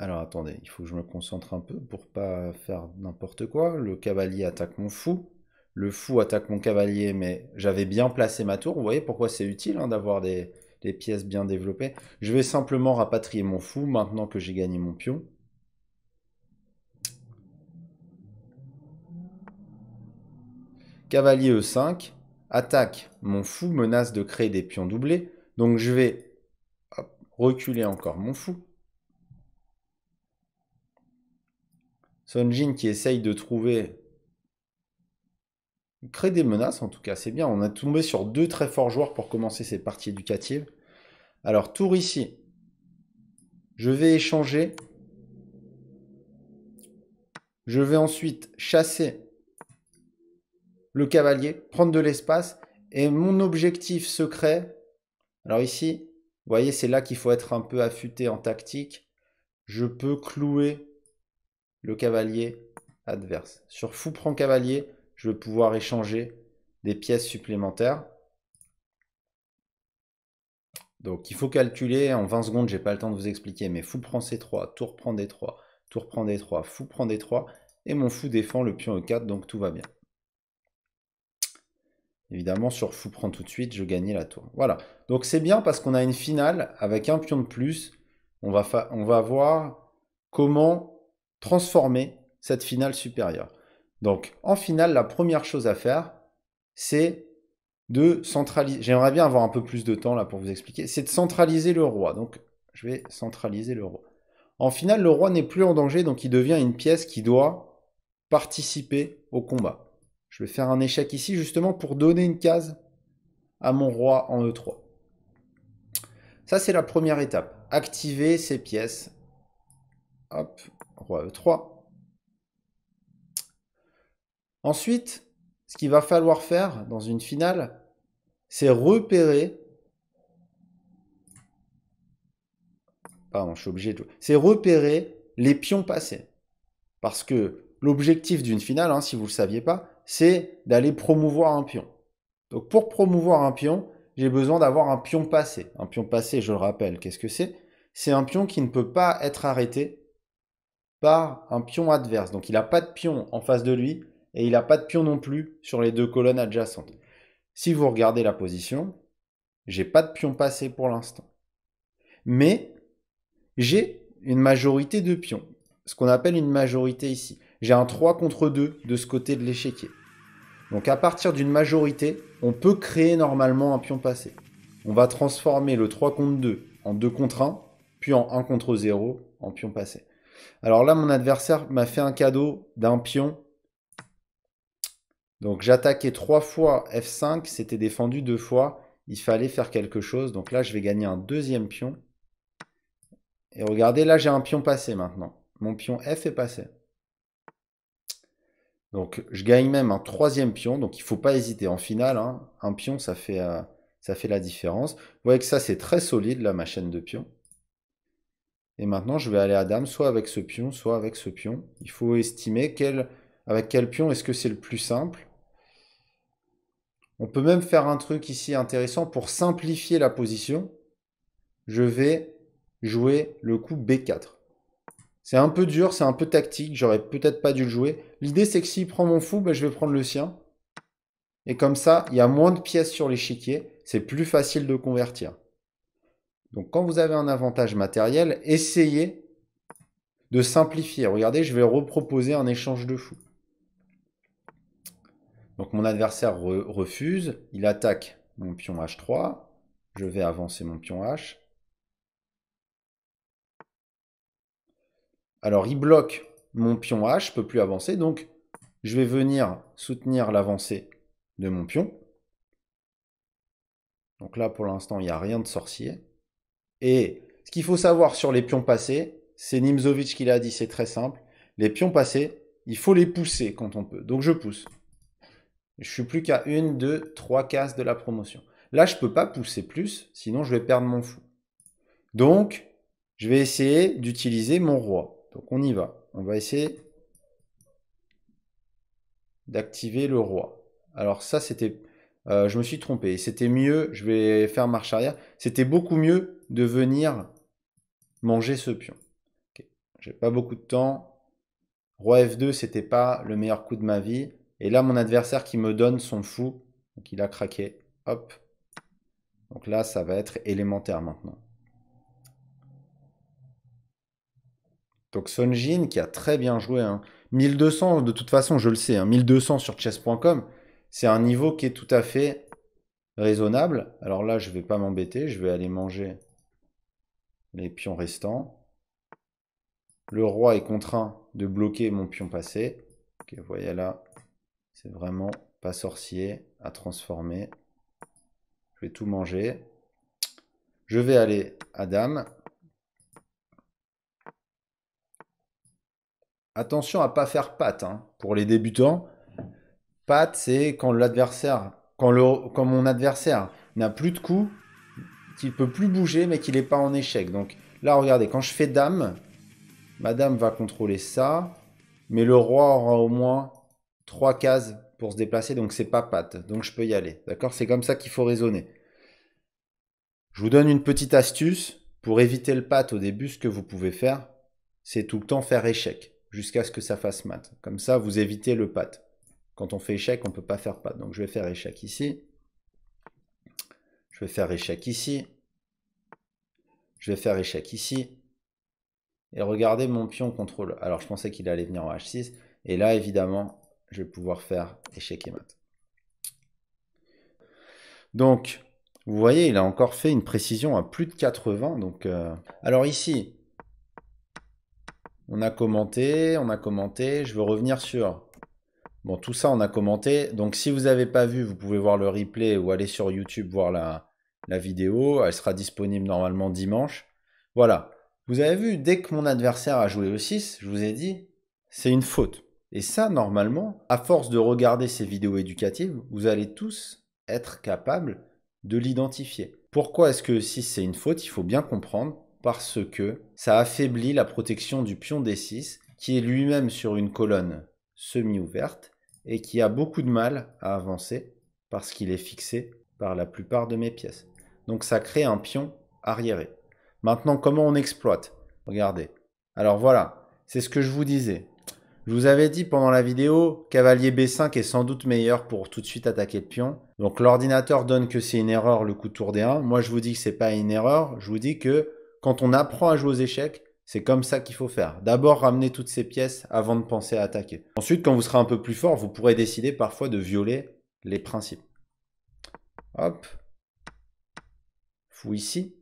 alors attendez, il faut que je me concentre un peu pour pas faire n'importe quoi. Le cavalier attaque mon fou. Le fou attaque mon cavalier, mais j'avais bien placé ma tour. Vous voyez pourquoi c'est utile hein, d'avoir des, pièces bien développées. Je vais simplement rapatrier mon fou maintenant que j'ai gagné mon pion. Cavalier E5, attaque mon fou, menace de créer des pions doublés. Donc je vais reculer encore mon fou Sonjin qui essaye de trouver. crée des menaces en tout cas, c'est bien. On a tombé sur deux très forts joueurs pour commencer ces parties éducatives. Alors, tour ici. Je vais échanger. Je vais ensuite chasser le cavalier, prendre de l'espace. Et mon objectif secret, alors ici, vous voyez, c'est là qu'il faut être un peu affûté en tactique. Je peux clouer le cavalier adverse. Sur fou prend cavalier, je vais pouvoir échanger des pièces supplémentaires. Donc il faut calculer, en 20 secondes, j'ai pas le temps de vous expliquer, mais fou prend C3, tour prend D3, tour prend D3, fou prend D3, et mon fou défend le pion E4, donc tout va bien. Évidemment, sur fou prend tout de suite, je gagnais la tour. Voilà, donc c'est bien parce qu'on a une finale avec un pion de plus. On va, on va voir comment transformer cette finale supérieure. Donc en finale, la première chose à faire, c'est de centraliser. J'aimerais bien avoir un peu plus de temps là pour vous expliquer. C'est de centraliser le roi. Donc je vais centraliser le roi. En finale, le roi n'est plus en danger, donc il devient une pièce qui doit participer au combat. Je vais faire un échec ici justement pour donner une case à mon roi en E3. Ça, c'est la première étape. Activer ces pièces. Hop, 3 euh, Ensuite, ce qu'il va falloir faire dans une finale, c'est repérer. obligé C'est repérer les pions passés. Parce que l'objectif d'une finale, hein, si vous ne le saviez pas, c'est d'aller promouvoir un pion. Donc pour promouvoir un pion, j'ai besoin d'avoir un pion passé. Un pion passé, je le rappelle, qu'est-ce que c'est C'est un pion qui ne peut pas être arrêté par un pion adverse. Donc il n'a pas de pion en face de lui et il n'a pas de pion non plus sur les deux colonnes adjacentes. Si vous regardez la position, j'ai pas de pion passé pour l'instant. Mais j'ai une majorité de pions, ce qu'on appelle une majorité ici. J'ai un 3 contre 2 de ce côté de l'échiquier. Donc à partir d'une majorité, on peut créer normalement un pion passé. On va transformer le 3 contre 2 en 2 contre 1, puis en 1 contre 0 en pion passé. Alors là, mon adversaire m'a fait un cadeau d'un pion. Donc j'attaquais trois fois F5, c'était défendu deux fois. Il fallait faire quelque chose. Donc là, je vais gagner un deuxième pion. Et regardez, là, j'ai un pion passé maintenant. Mon pion F est passé. Donc je gagne même un troisième pion. Donc il ne faut pas hésiter. En finale, hein, un pion, ça fait, euh, ça fait la différence. Vous voyez que ça, c'est très solide, là, ma chaîne de pions. Et maintenant, je vais aller à dame, soit avec ce pion, soit avec ce pion. Il faut estimer avec quel pion est-ce que c'est le plus simple. On peut même faire un truc ici intéressant pour simplifier la position. Je vais jouer le coup B4. C'est un peu dur, c'est un peu tactique, j'aurais peut-être pas dû le jouer. L'idée c'est que s'il prend mon fou, ben, je vais prendre le sien. Et comme ça, il y a moins de pièces sur l'échiquier, c'est plus facile de convertir. Donc quand vous avez un avantage matériel, essayez de simplifier. Regardez, je vais reproposer un échange de fous. Donc mon adversaire refuse, il attaque mon pion h3, je vais avancer mon pion h. Alors il bloque mon pion h, je ne peux plus avancer, donc je vais venir soutenir l'avancée de mon pion. Donc là pour l'instant il n'y a rien de sorcier. Et ce qu'il faut savoir sur les pions passés, c'est Nimzovic qui l'a dit, c'est très simple. Les pions passés, il faut les pousser quand on peut. Donc je pousse. Je suis plus qu'à une, deux, trois cases de la promotion. Là, je ne peux pas pousser plus, sinon je vais perdre mon fou. Donc, je vais essayer d'utiliser mon roi. Donc on y va. On va essayer d'activer le roi. Alors ça, c'était... Euh, je me suis trompé. C'était mieux, je vais faire marche arrière. C'était beaucoup mieux de venir manger ce pion. J'ai pas beaucoup de temps. Roi F2, c'était pas le meilleur coup de ma vie. Et là, mon adversaire qui me donne son fou. Donc il a craqué. Hop. Donc là, ça va être élémentaire maintenant. Donc Sonjin qui a très bien joué. 1200, hein. de toute façon, je le sais. 1200 hein, sur chess.com, c'est un niveau qui est tout à fait raisonnable. Alors là, je ne vais pas m'embêter. Je vais aller manger les pions restants. Le roi est contraint de bloquer mon pion passé. Ok, vous voyez là, c'est vraiment pas sorcier à transformer. Je vais tout manger. Je vais aller à dame. Attention à pas faire patte hein, pour les débutants. Patte, c'est quand l'adversaire, quand, quand mon adversaire n'a plus de coups qu'il peut plus bouger, mais qu'il n'est pas en échec. Donc là, regardez, quand je fais dame, madame va contrôler ça, mais le roi aura au moins trois cases pour se déplacer, donc c'est pas patte. Donc je peux y aller. D'accord C'est comme ça qu'il faut raisonner. Je vous donne une petite astuce pour éviter le patte au début. Ce que vous pouvez faire, c'est tout le temps faire échec jusqu'à ce que ça fasse mat. Comme ça, vous évitez le patte. Quand on fait échec, on ne peut pas faire patte. Donc je vais faire échec ici faire échec ici. Je vais faire échec ici. Et regardez mon pion contrôle. Alors, je pensais qu'il allait venir en H6. Et là, évidemment, je vais pouvoir faire échec et mat. Donc, vous voyez, il a encore fait une précision à plus de 80. Donc, euh, Alors ici, on a commenté, on a commenté. Je veux revenir sur... Bon, tout ça, on a commenté. Donc, si vous n'avez pas vu, vous pouvez voir le replay ou aller sur YouTube voir la, la vidéo. Elle sera disponible normalement dimanche. Voilà. Vous avez vu, dès que mon adversaire a joué le 6, je vous ai dit, c'est une faute. Et ça, normalement, à force de regarder ces vidéos éducatives, vous allez tous être capables de l'identifier. Pourquoi est-ce que E6, c'est une faute Il faut bien comprendre parce que ça affaiblit la protection du pion D6 qui est lui-même sur une colonne semi-ouverte et qui a beaucoup de mal à avancer parce qu'il est fixé par la plupart de mes pièces. Donc ça crée un pion arriéré. Maintenant, comment on exploite Regardez. Alors voilà, c'est ce que je vous disais. Je vous avais dit pendant la vidéo, cavalier B5 est sans doute meilleur pour tout de suite attaquer le pion. Donc l'ordinateur donne que c'est une erreur le coup de tour D1. Moi, je vous dis que c'est pas une erreur. Je vous dis que quand on apprend à jouer aux échecs, c'est comme ça qu'il faut faire. D'abord, ramener toutes ces pièces avant de penser à attaquer. Ensuite, quand vous serez un peu plus fort, vous pourrez décider parfois de violer les principes. Hop, fou ici.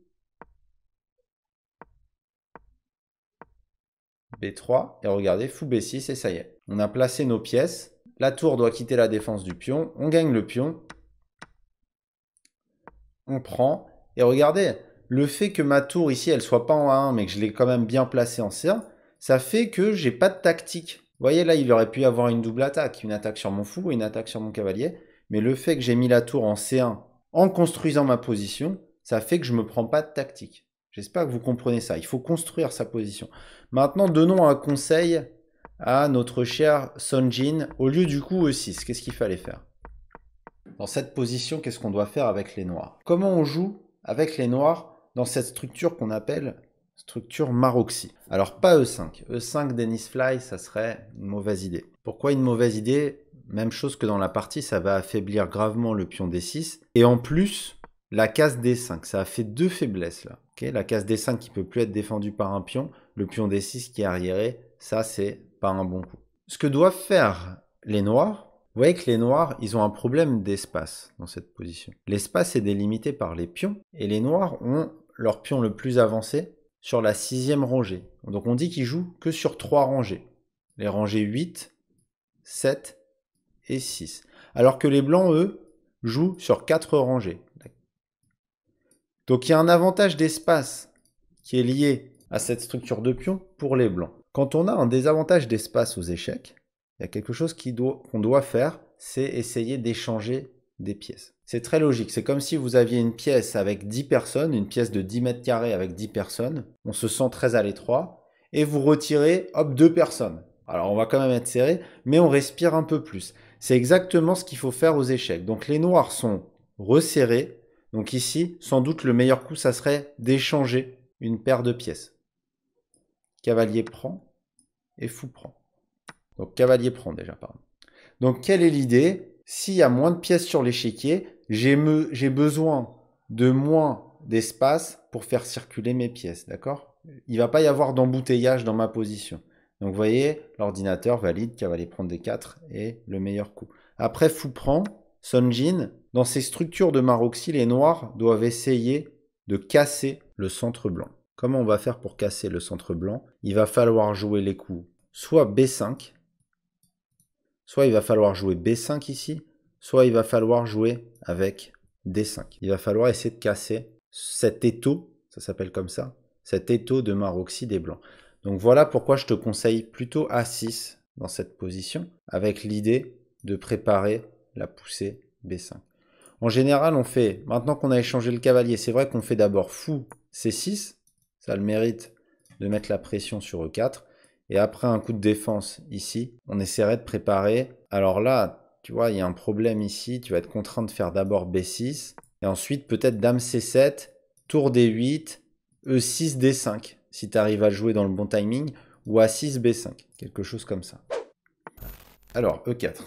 B3, et regardez, fou B6, et ça y est. On a placé nos pièces. La tour doit quitter la défense du pion. On gagne le pion. On prend. Et regardez, le fait que ma tour ici, elle soit pas en A1, mais que je l'ai quand même bien placée en C1, ça fait que j'ai pas de tactique. Vous voyez, là, il aurait pu y avoir une double attaque. Une attaque sur mon fou et une attaque sur mon cavalier. Mais le fait que j'ai mis la tour en C1 en construisant ma position, ça fait que je ne me prends pas de tactique. J'espère que vous comprenez ça. Il faut construire sa position. Maintenant, donnons un conseil à notre cher Sonjin au lieu du coup E6. Qu'est-ce qu'il fallait faire Dans cette position, qu'est-ce qu'on doit faire avec les noirs Comment on joue avec les noirs dans cette structure qu'on appelle structure Maroxy Alors pas E5. E5 Dennis Fly, ça serait une mauvaise idée. Pourquoi une mauvaise idée Même chose que dans la partie, ça va affaiblir gravement le pion D6. Et en plus, la case D5. Ça a fait deux faiblesses là. la case D5 qui peut plus être défendue par un pion, le pion D6 qui est arriéré, ça c'est pas un bon coup. Ce que doivent faire les noirs, vous voyez que les noirs, ils ont un problème d'espace dans cette position. L'espace est délimité par les pions et les noirs ont leur pion le plus avancé sur la sixième rangée. Donc on dit qu'ils jouent que sur trois rangées. Les rangées 8, 7 et 6. Alors que les blancs, eux, jouent sur quatre rangées. Donc il y a un avantage d'espace qui est lié à cette structure de pion pour les blancs. Quand on a un désavantage d'espace aux échecs, il y a quelque chose qu'on doit, faire, c'est essayer d'échanger des pièces. C'est très logique. C'est comme si vous aviez une pièce avec 10 personnes, une pièce de 10 mètres carrés avec 10 personnes. On se sent très à l'étroit. Et vous retirez, hop, deux personnes. Alors on va quand même être serré, mais on respire un peu plus. C'est exactement ce qu'il faut faire aux échecs. Donc les noirs sont resserrés, donc ici, sans doute le meilleur coup, ça serait d'échanger une paire de pièces. Cavalier prend et fou prend. Donc cavalier prend déjà, pardon. Donc quelle est l'idée S'il y a moins de pièces sur l'échiquier, j'ai besoin de moins d'espace pour faire circuler mes pièces, d'accord Il va pas y avoir d'embouteillage dans ma position. Donc vous voyez, l'ordinateur valide cavalier prend des 4 et le meilleur coup. Après, fou prend, Sonjin, dans ces structures de Maroxy, les noirs doivent essayer de casser le centre blanc. Comment on va faire pour casser le centre blanc Il va falloir jouer les coups soit B5, soit il va falloir jouer B5 ici, soit il va falloir jouer avec D5. Il va falloir essayer de casser cet étau, ça s'appelle comme ça, cet étau de Maroxy des blancs. Donc voilà pourquoi je te conseille plutôt A6 dans cette position, avec l'idée de préparer la poussée B5. En général, on fait, maintenant qu'on a échangé le cavalier, c'est vrai qu'on fait d'abord fou C6, ça a le mérite de mettre la pression sur E4, et après un coup de défense ici, on essaierait de préparer. Alors là, tu vois, il y a un problème ici, tu vas être contraint de faire d'abord B6, et ensuite peut-être Dame C7, Tour D8, E6, D5, si tu arrives à jouer dans le bon timing, ou A6, B5, quelque chose comme ça. Alors, E4.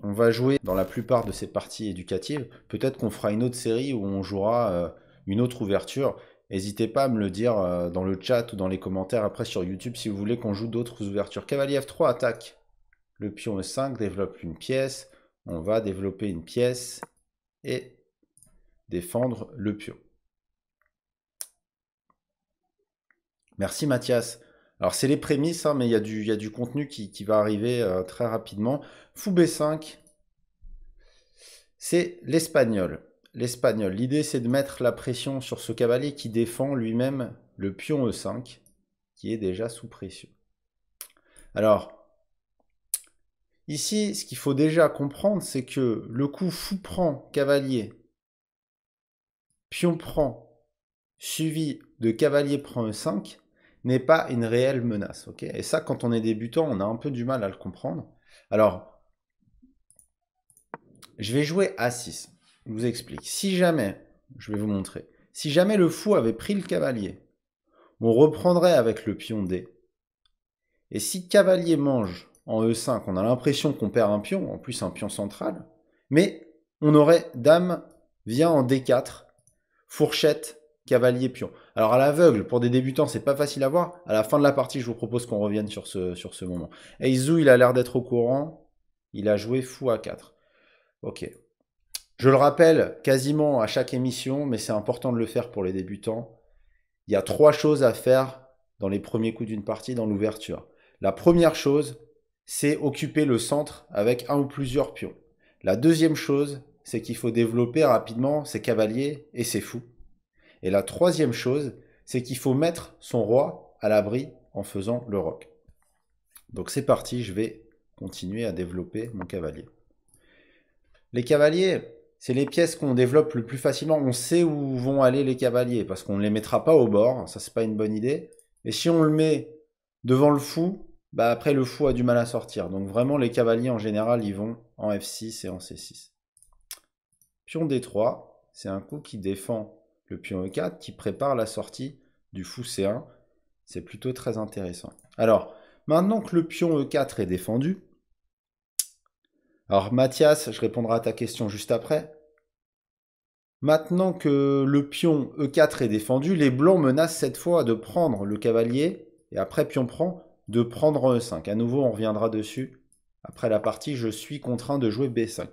On va jouer dans la plupart de ces parties éducatives. Peut-être qu'on fera une autre série où on jouera euh, une autre ouverture. N'hésitez pas à me le dire euh, dans le chat ou dans les commentaires après sur YouTube si vous voulez qu'on joue d'autres ouvertures. Cavalier F3 attaque. Le pion E5 développe une pièce. On va développer une pièce et défendre le pion. Merci Mathias. Alors c'est les prémices, hein, mais il y, a du contenu qui, va arriver euh, très rapidement. Fou B5, c'est l'espagnol. L'espagnol. L'idée c'est de mettre la pression sur ce cavalier qui défend lui-même le pion E5, qui est déjà sous pression. Alors, ici, ce qu'il faut déjà comprendre, c'est que le coup fou prend cavalier, pion prend, suivi de cavalier prend E5, n'est pas une réelle menace. ok et ça, quand on est débutant, on a un peu du mal à le comprendre. Alors, je vais jouer A6. Je vous explique. Si jamais, je vais vous montrer, si jamais le fou avait pris le cavalier, on reprendrait avec le pion D. Et si cavalier mange en E5, on a l'impression qu'on perd un pion, en plus un pion central, mais on aurait dame vient en D4, fourchette cavalier, pion. Alors à l'aveugle, pour des débutants, c'est pas facile à voir. À la fin de la partie, je vous propose qu'on revienne sur ce, sur ce moment. Eizou, il a l'air d'être au courant. Il a joué fou à 4. Ok. Je le rappelle quasiment à chaque émission, mais c'est important de le faire pour les débutants. Il y a trois choses à faire dans les premiers coups d'une partie, dans l'ouverture. La première chose, c'est occuper le centre avec un ou plusieurs pions. La deuxième chose, c'est qu'il faut développer rapidement ses cavaliers et ses fous. Et la troisième chose, c'est qu'il faut mettre son roi à l'abri en faisant le roc. Donc c'est parti, je vais continuer à développer mon cavalier. Les cavaliers, c'est les pièces qu'on développe le plus facilement. On sait où vont aller les cavaliers parce qu'on ne les mettra pas au bord. Ça, c'est pas une bonne idée. Et si on le met devant le fou, bah après le fou a du mal à sortir. Donc vraiment, les cavaliers en général, ils vont en F6 et en C6. Pion D3, c'est un coup qui défend le pion E4 qui prépare la sortie du fou C1. C'est plutôt très intéressant. Alors, maintenant que le pion E4 est défendu, alors Mathias, je répondrai à ta question juste après. Maintenant que le pion E4 est défendu, les blancs menacent cette fois de prendre le cavalier, et après pion prend, de prendre E5. À nouveau, on reviendra dessus. Après la partie, je suis contraint de jouer B5.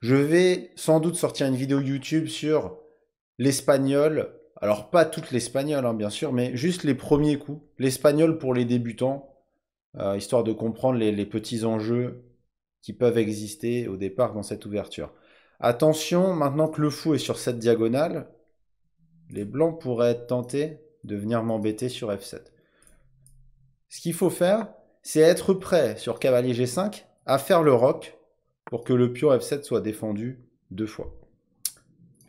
Je vais sans doute sortir une vidéo YouTube sur l'espagnol, alors pas toute l'espagnol hein, bien sûr, mais juste les premiers coups, l'espagnol pour les débutants, euh, histoire de comprendre les, petits enjeux qui peuvent exister au départ dans cette ouverture. Attention, maintenant que le fou est sur cette diagonale, les blancs pourraient être tentés de venir m'embêter sur F7. Ce qu'il faut faire, c'est être prêt sur cavalier G5 à faire le roc pour que le pion F7 soit défendu deux fois.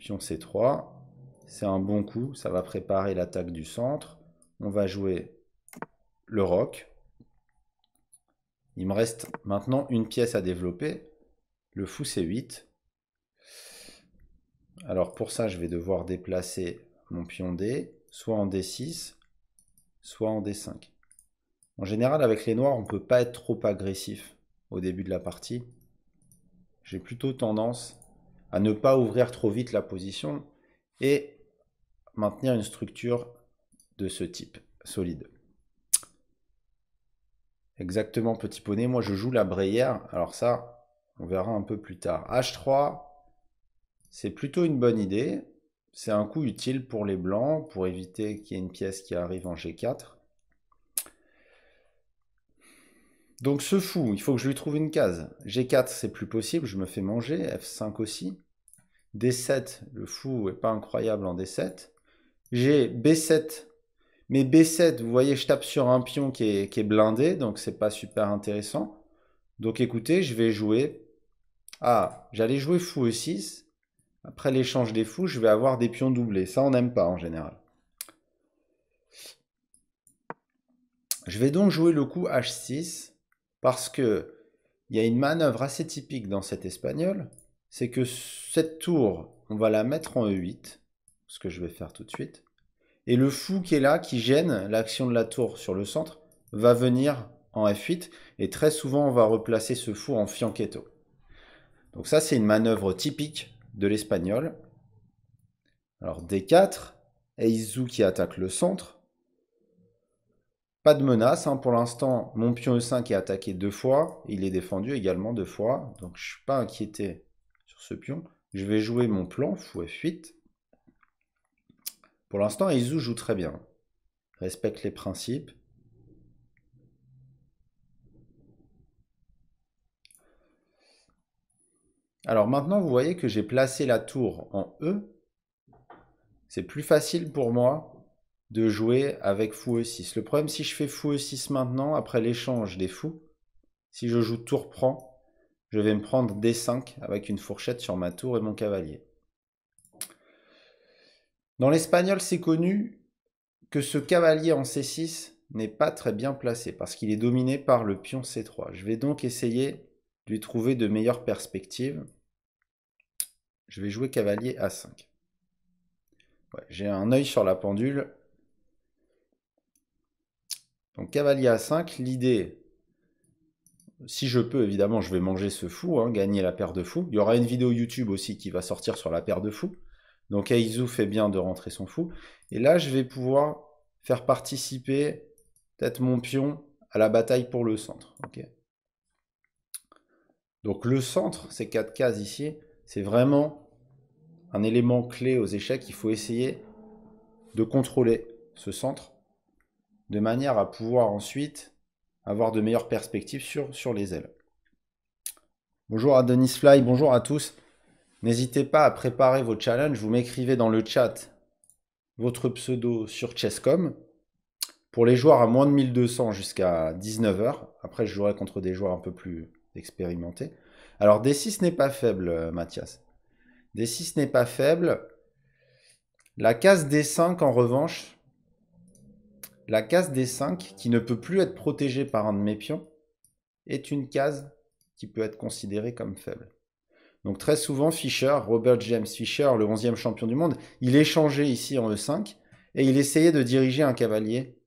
Pion C3, c'est un bon coup, ça va préparer l'attaque du centre. On va jouer le roc. Il me reste maintenant une pièce à développer. Le fou c'est 8 Alors pour ça, je vais devoir déplacer mon pion D, soit en D6, soit en D5. En général, avec les noirs, on ne peut pas être trop agressif au début de la partie. J'ai plutôt tendance à ne pas ouvrir trop vite la position et maintenir une structure de ce type, solide. Exactement, petit poney. Moi, je joue la brayère, Alors ça, on verra un peu plus tard. H3, c'est plutôt une bonne idée. C'est un coup utile pour les blancs, pour éviter qu'il y ait une pièce qui arrive en G4. Donc ce fou, il faut que je lui trouve une case. G4, c'est plus possible, je me fais manger. F5 aussi. D7, le fou est pas incroyable en D7 j'ai B7. Mais B7, vous voyez, je tape sur un pion qui est, blindé, donc c'est pas super intéressant. Donc écoutez, je vais jouer... Ah, j'allais jouer fou E6. Après l'échange des fous, je vais avoir des pions doublés. Ça, on n'aime pas en général. Je vais donc jouer le coup H6 parce que il y a une manœuvre assez typique dans cet espagnol. C'est que cette tour, on va la mettre en E8, ce que je vais faire tout de suite. Et le fou qui est là, qui gêne l'action de la tour sur le centre, va venir en F8. Et très souvent, on va replacer ce fou en fianchetto. Donc ça, c'est une manœuvre typique de l'espagnol. Alors D4, Eizou qui attaque le centre. Pas de menace, hein. pour l'instant, mon pion E5 est attaqué deux fois, il est défendu également deux fois, donc je ne suis pas inquiété sur ce pion. Je vais jouer mon plan, fou F8. Pour l'instant, Izu joue très bien. Respecte les principes. Alors maintenant, vous voyez que j'ai placé la tour en E. C'est plus facile pour moi de jouer avec fou E6. Le problème, si je fais fou E6 maintenant, après l'échange des fous, si je joue tour prend, je vais me prendre D5 avec une fourchette sur ma tour et mon cavalier. Dans l'espagnol, c'est connu que ce cavalier en C6 n'est pas très bien placé parce qu'il est dominé par le pion C3. Je vais donc essayer de lui trouver de meilleures perspectives. Je vais jouer cavalier A5. J'ai un œil sur la pendule. Donc cavalier A5, l'idée, si je peux, évidemment, je vais manger ce fou, hein, gagner la paire de fous. Il y aura une vidéo YouTube aussi qui va sortir sur la paire de fous. Donc Aizu fait bien de rentrer son fou. Et là, je vais pouvoir faire participer peut-être mon pion à la bataille pour le centre. Donc le centre, ces quatre cases ici, c'est vraiment un élément clé aux échecs. Il faut essayer de contrôler ce centre de manière à pouvoir ensuite avoir de meilleures perspectives sur, sur les ailes. Bonjour à Denis Fly, bonjour à tous. N'hésitez pas à préparer vos challenges. Vous m'écrivez dans le chat votre pseudo sur Chesscom. Pour les joueurs à moins de 1200 jusqu'à 19h. Après, je jouerai contre des joueurs un peu plus expérimentés. Alors, D6 n'est pas faible, euh, Mathias. D6 n'est pas faible. La case D5, en revanche, la case D5, qui ne peut plus être protégée par un de mes pions, est une case qui peut être considérée comme faible. Donc très souvent, Fischer, Robert James Fischer, le 11e champion du monde, il échangeait ici en E5 et il essayait de diriger un cavalier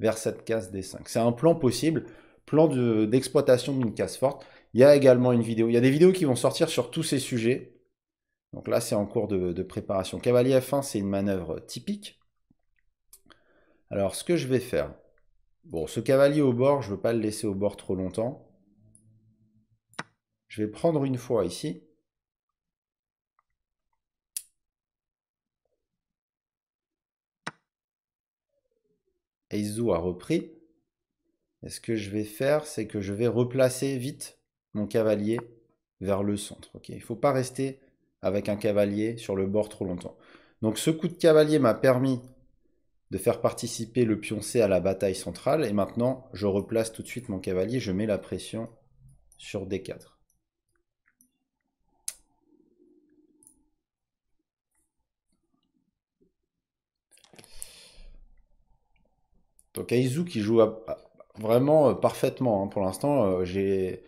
vers cette case D5. C'est un plan possible, plan d'exploitation d'une case forte. Il y a également une vidéo. Il y a des vidéos qui vont sortir sur tous ces sujets. Donc là, c'est en cours de, de préparation. Cavalier F1, c'est une manœuvre typique. Alors, ce que je vais faire, Bon, ce cavalier au bord, je ne veux pas le laisser au bord trop longtemps. Je vais prendre une fois ici. Eizu a repris. Et ce que je vais faire, c'est que je vais replacer vite mon cavalier vers le centre. Il ne faut pas rester avec un cavalier sur le bord trop longtemps. Donc ce coup de cavalier m'a permis de faire participer le pion C à la bataille centrale. Et maintenant, je replace tout de suite mon cavalier, je mets la pression sur D4. Donc Aizu qui joue vraiment euh, parfaitement. Hein, pour l'instant, euh, j'ai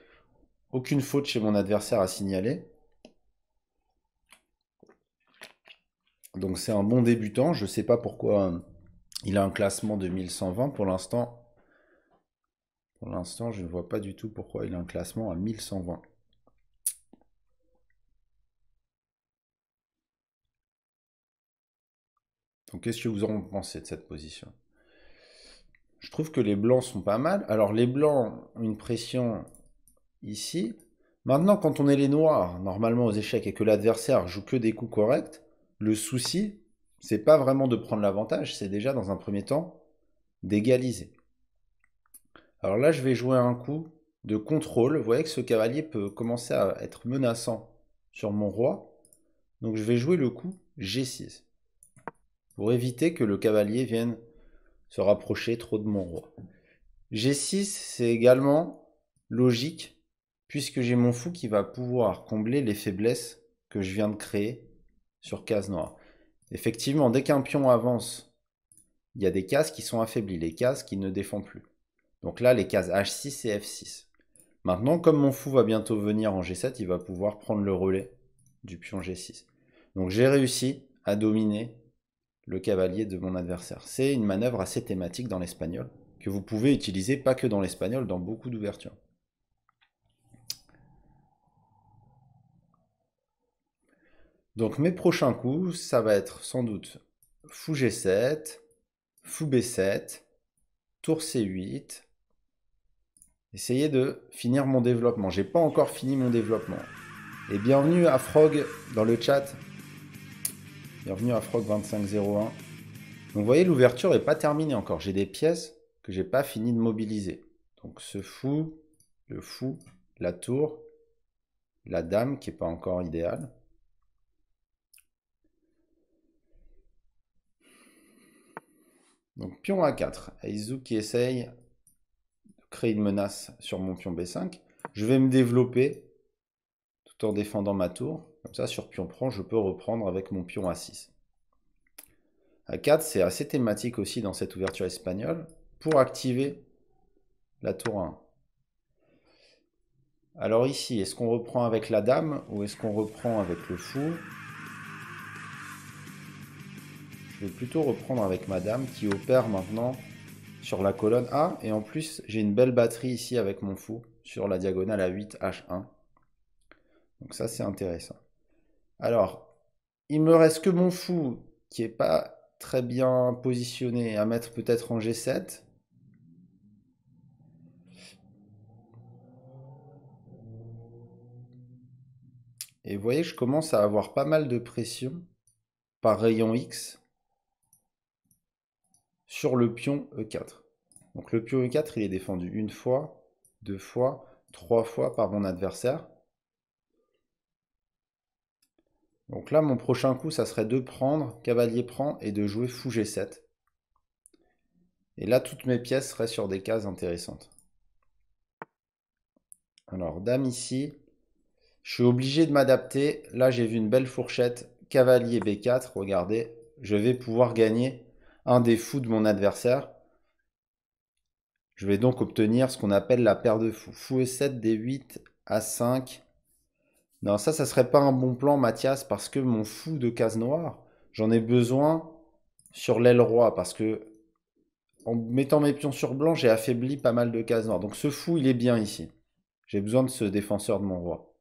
aucune faute chez mon adversaire à signaler. Donc c'est un bon débutant. Je ne sais pas pourquoi euh, il a un classement de 1120. Pour l'instant, pour l'instant, je ne vois pas du tout pourquoi il a un classement à 1120. Donc qu'est-ce que vous en pensez de cette position je trouve que les blancs sont pas mal. Alors les blancs ont une pression ici. Maintenant, quand on est les noirs, normalement aux échecs, et que l'adversaire joue que des coups corrects, le souci, c'est pas vraiment de prendre l'avantage, c'est déjà dans un premier temps d'égaliser. Alors là, je vais jouer un coup de contrôle. Vous voyez que ce cavalier peut commencer à être menaçant sur mon roi. Donc je vais jouer le coup G6 pour éviter que le cavalier vienne se rapprocher trop de mon roi. G6, c'est également logique, puisque j'ai mon fou qui va pouvoir combler les faiblesses que je viens de créer sur case noire. Effectivement, dès qu'un pion avance, il y a des cases qui sont affaiblies, les cases qui ne défendent plus. Donc là, les cases H6 et F6. Maintenant, comme mon fou va bientôt venir en G7, il va pouvoir prendre le relais du pion G6. Donc j'ai réussi à dominer le cavalier de mon adversaire. C'est une manœuvre assez thématique dans l'espagnol, que vous pouvez utiliser pas que dans l'espagnol, dans beaucoup d'ouvertures. Donc mes prochains coups, ça va être sans doute fou G7, fou B7, tour C8. Essayez de finir mon développement. J'ai pas encore fini mon développement. Et bienvenue à Frog dans le chat. Bienvenue à Frog 2501. Donc vous voyez, l'ouverture n'est pas terminée encore. J'ai des pièces que j'ai pas fini de mobiliser. Donc ce fou, le fou, la tour, la dame qui n'est pas encore idéale. Donc pion A4, Aizu qui essaye de créer une menace sur mon pion B5. Je vais me développer tout en défendant ma tour. Comme ça, sur pion prend, je peux reprendre avec mon pion A6. A4, c'est assez thématique aussi dans cette ouverture espagnole pour activer la tour 1. Alors ici, est-ce qu'on reprend avec la dame ou est-ce qu'on reprend avec le fou Je vais plutôt reprendre avec ma dame qui opère maintenant sur la colonne A. Et en plus, j'ai une belle batterie ici avec mon fou sur la diagonale A8, H1. Donc ça, c'est intéressant. Alors, il me reste que mon fou qui est pas très bien positionné à mettre peut-être en G7. Et vous voyez, je commence à avoir pas mal de pression par rayon X sur le pion E4. Donc le pion E4, il est défendu une fois, deux fois, trois fois par mon adversaire. Donc là, mon prochain coup, ça serait de prendre, cavalier prend, et de jouer fou G7. Et là, toutes mes pièces seraient sur des cases intéressantes. Alors, dame ici. Je suis obligé de m'adapter. Là, j'ai vu une belle fourchette. Cavalier B4, regardez. Je vais pouvoir gagner un des fous de mon adversaire. Je vais donc obtenir ce qu'on appelle la paire de fous. Fou E7, D8, A5, non, ça, ça serait pas un bon plan, Mathias, parce que mon fou de case noire, j'en ai besoin sur l'aile roi, parce que en mettant mes pions sur blanc, j'ai affaibli pas mal de cases noires. Donc ce fou, il est bien ici. J'ai besoin de ce défenseur de mon roi.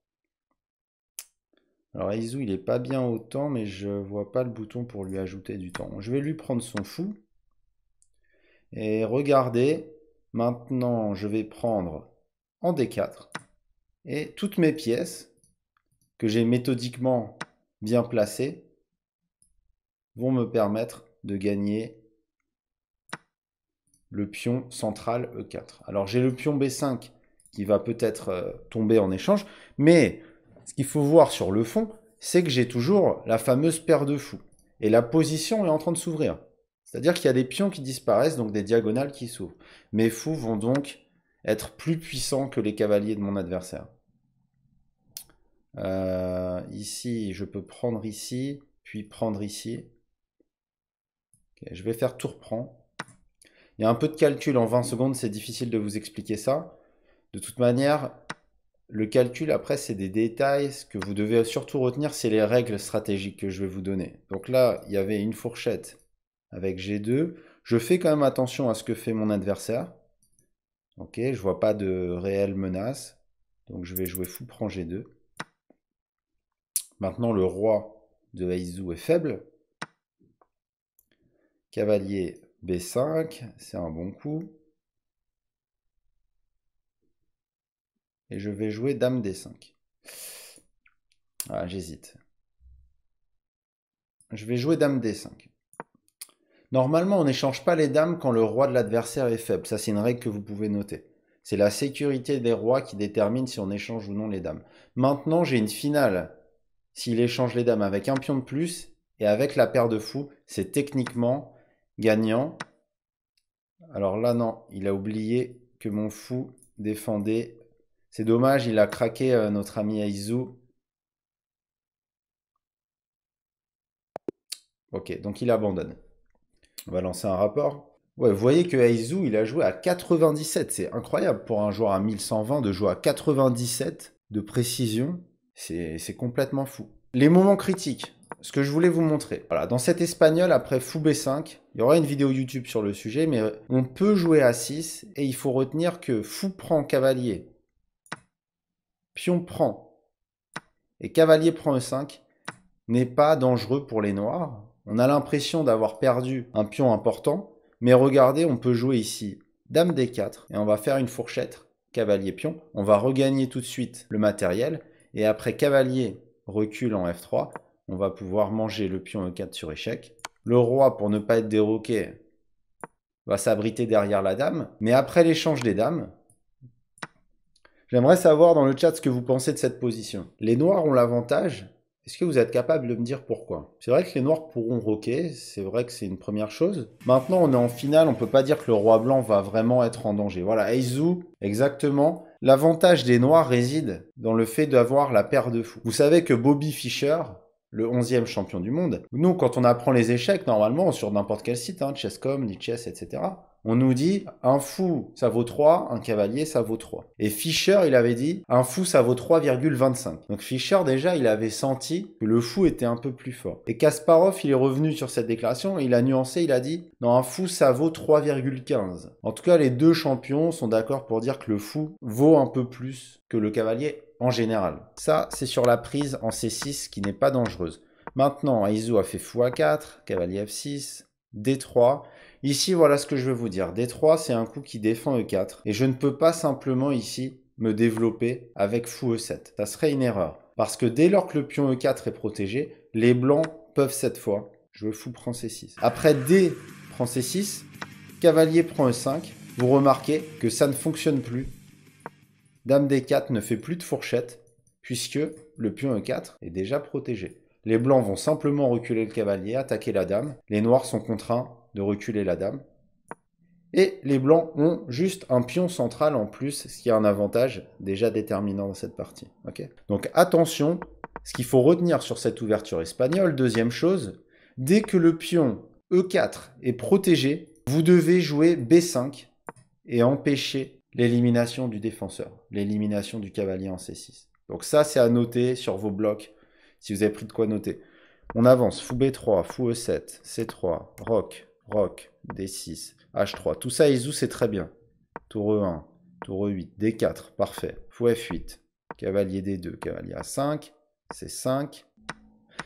Alors Izu, il est pas bien autant, mais je vois pas le bouton pour lui ajouter du temps. Je vais lui prendre son fou. Et regardez, maintenant je vais prendre en D4. Et toutes mes pièces, que j'ai méthodiquement bien placé, vont me permettre de gagner le pion central E4. Alors j'ai le pion B5 qui va peut-être euh, tomber en échange, mais ce qu'il faut voir sur le fond, c'est que j'ai toujours la fameuse paire de fous. Et la position est en train de s'ouvrir. C'est-à-dire qu'il y a des pions qui disparaissent, donc des diagonales qui s'ouvrent. Mes fous vont donc être plus puissants que les cavaliers de mon adversaire. Euh, ici, je peux prendre ici, puis prendre ici. je vais faire tout prend Il y a un peu de calcul en 20 secondes, c'est difficile de vous expliquer ça. De toute manière, le calcul, après, c'est des détails. Ce que vous devez surtout retenir, c'est les règles stratégiques que je vais vous donner. Donc là, il y avait une fourchette avec G2. Je fais quand même attention à ce que fait mon adversaire. Ok, je vois pas de réelle menace. Donc je vais jouer fou prend G2. Maintenant, le roi de Aizu est faible. Cavalier B5, c'est un bon coup. Et je vais jouer Dame D5. Ah, j'hésite. Je vais jouer Dame D5. Normalement, on n'échange pas les dames quand le roi de l'adversaire est faible. Ça, c'est une règle que vous pouvez noter. C'est la sécurité des rois qui détermine si on échange ou non les dames. Maintenant, j'ai une finale s'il échange les dames avec un pion de plus et avec la paire de fous, c'est techniquement gagnant. Alors là, non, il a oublié que mon fou défendait. C'est dommage, il a craqué euh, notre ami Aizu. Ok, donc il abandonne. On va lancer un rapport. Ouais, vous voyez que Aizu, il a joué à 97. C'est incroyable pour un joueur à 1120 de jouer à 97 de précision. C'est complètement fou. Les moments critiques, ce que je voulais vous montrer. dans cet espagnol, après fou B5, il y aura une vidéo YouTube sur le sujet, mais on peut jouer à 6 et il faut retenir que fou prend cavalier, pion prend et cavalier prend E5 n'est pas dangereux pour les noirs. On a l'impression d'avoir perdu un pion important, mais regardez, on peut jouer ici dame D4 et on va faire une fourchette cavalier pion. On va regagner tout de suite le matériel et après cavalier recule en F3, on va pouvoir manger le pion E4 sur échec. Le roi, pour ne pas être déroqué, va s'abriter derrière la dame. Mais après l'échange des dames, j'aimerais savoir dans le chat ce que vous pensez de cette position. Les noirs ont l'avantage. Est-ce que vous êtes capable de me dire pourquoi C'est vrai que les noirs pourront roquer, c'est vrai que c'est une première chose. Maintenant, on est en finale, on peut pas dire que le roi blanc va vraiment être en danger. Voilà, Aizu exactement. L'avantage des Noirs réside dans le fait d'avoir la paire de fous. Vous savez que Bobby Fischer, le 11e champion du monde, nous, quand on apprend les échecs, normalement, sur n'importe quel site, hein, Chesscom, Lichess, etc., on nous dit un fou ça vaut 3, un cavalier ça vaut 3. Et Fischer, il avait dit un fou ça vaut 3,25. Donc Fischer déjà, il avait senti que le fou était un peu plus fort. Et Kasparov, il est revenu sur cette déclaration, il a nuancé, il a dit non, un fou ça vaut 3,15. En tout cas, les deux champions sont d'accord pour dire que le fou vaut un peu plus que le cavalier en général. Ça, c'est sur la prise en C6 qui n'est pas dangereuse. Maintenant, Aizu a fait fou à 4, cavalier F6, D3. Ici, voilà ce que je veux vous dire. D3, c'est un coup qui défend E4. Et je ne peux pas simplement ici me développer avec fou E7. Ça serait une erreur. Parce que dès lors que le pion E4 est protégé, les blancs peuvent cette fois je veux fou prend C6. Après D prend C6, cavalier prend E5. Vous remarquez que ça ne fonctionne plus. Dame D4 ne fait plus de fourchette, puisque le pion E4 est déjà protégé. Les blancs vont simplement reculer le cavalier, attaquer la dame. Les noirs sont contraints de reculer la dame. Et les blancs ont juste un pion central en plus, ce qui est un avantage déjà déterminant dans cette partie. Donc attention, ce qu'il faut retenir sur cette ouverture espagnole, deuxième chose, dès que le pion E4 est protégé, vous devez jouer B5 et empêcher l'élimination du défenseur, l'élimination du cavalier en C6. Donc ça, c'est à noter sur vos blocs, si vous avez pris de quoi noter. On avance, fou B3, fou E7, C3, Roque, Roc, D6, H3. Tout ça, Isou c'est très bien. Tour E1, tour E8, D4, parfait. Fou F8, cavalier D2, cavalier A5, C5.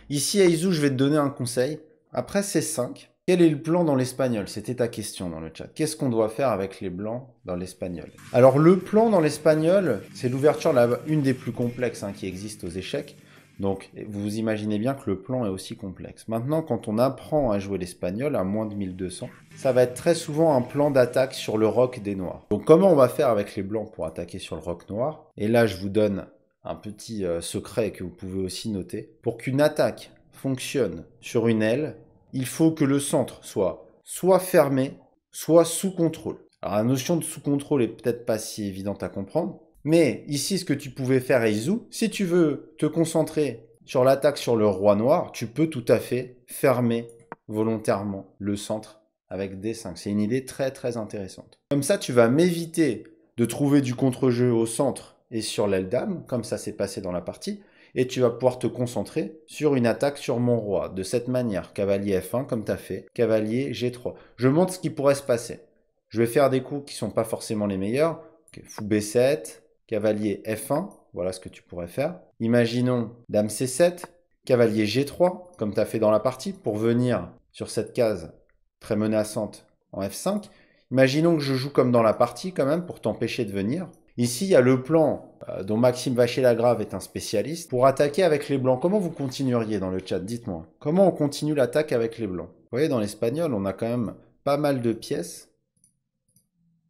Ici, Aizu, je vais te donner un conseil. Après C5, quel est le plan dans l'espagnol C'était ta question dans le chat. Qu'est-ce qu'on doit faire avec les blancs dans l'espagnol Alors, le plan dans l'espagnol, c'est l'ouverture, une des plus complexes hein, qui existe aux échecs. Donc vous imaginez bien que le plan est aussi complexe. Maintenant, quand on apprend à jouer l'espagnol à moins de 1200, ça va être très souvent un plan d'attaque sur le roc des noirs. Donc comment on va faire avec les blancs pour attaquer sur le roc noir Et là, je vous donne un petit euh, secret que vous pouvez aussi noter. Pour qu'une attaque fonctionne sur une aile, il faut que le centre soit soit fermé, soit sous contrôle. Alors la notion de sous contrôle est peut-être pas si évidente à comprendre, mais ici, ce que tu pouvais faire, Eizu, si tu veux te concentrer sur l'attaque sur le roi noir, tu peux tout à fait fermer volontairement le centre avec D5. C'est une idée très très intéressante. Comme ça, tu vas m'éviter de trouver du contre-jeu au centre et sur l'aile dame, comme ça s'est passé dans la partie, et tu vas pouvoir te concentrer sur une attaque sur mon roi. De cette manière, cavalier F1 comme tu as fait, cavalier G3. Je montre ce qui pourrait se passer. Je vais faire des coups qui ne sont pas forcément les meilleurs. fou B7, cavalier F1, voilà ce que tu pourrais faire. Imaginons dame C7, cavalier G3, comme tu as fait dans la partie, pour venir sur cette case très menaçante en F5. Imaginons que je joue comme dans la partie quand même pour t'empêcher de venir. Ici, il y a le plan euh, dont Maxime Vacher-Lagrave est un spécialiste pour attaquer avec les blancs. Comment vous continueriez dans le chat Dites-moi. Comment on continue l'attaque avec les blancs Vous voyez, dans l'espagnol, on a quand même pas mal de pièces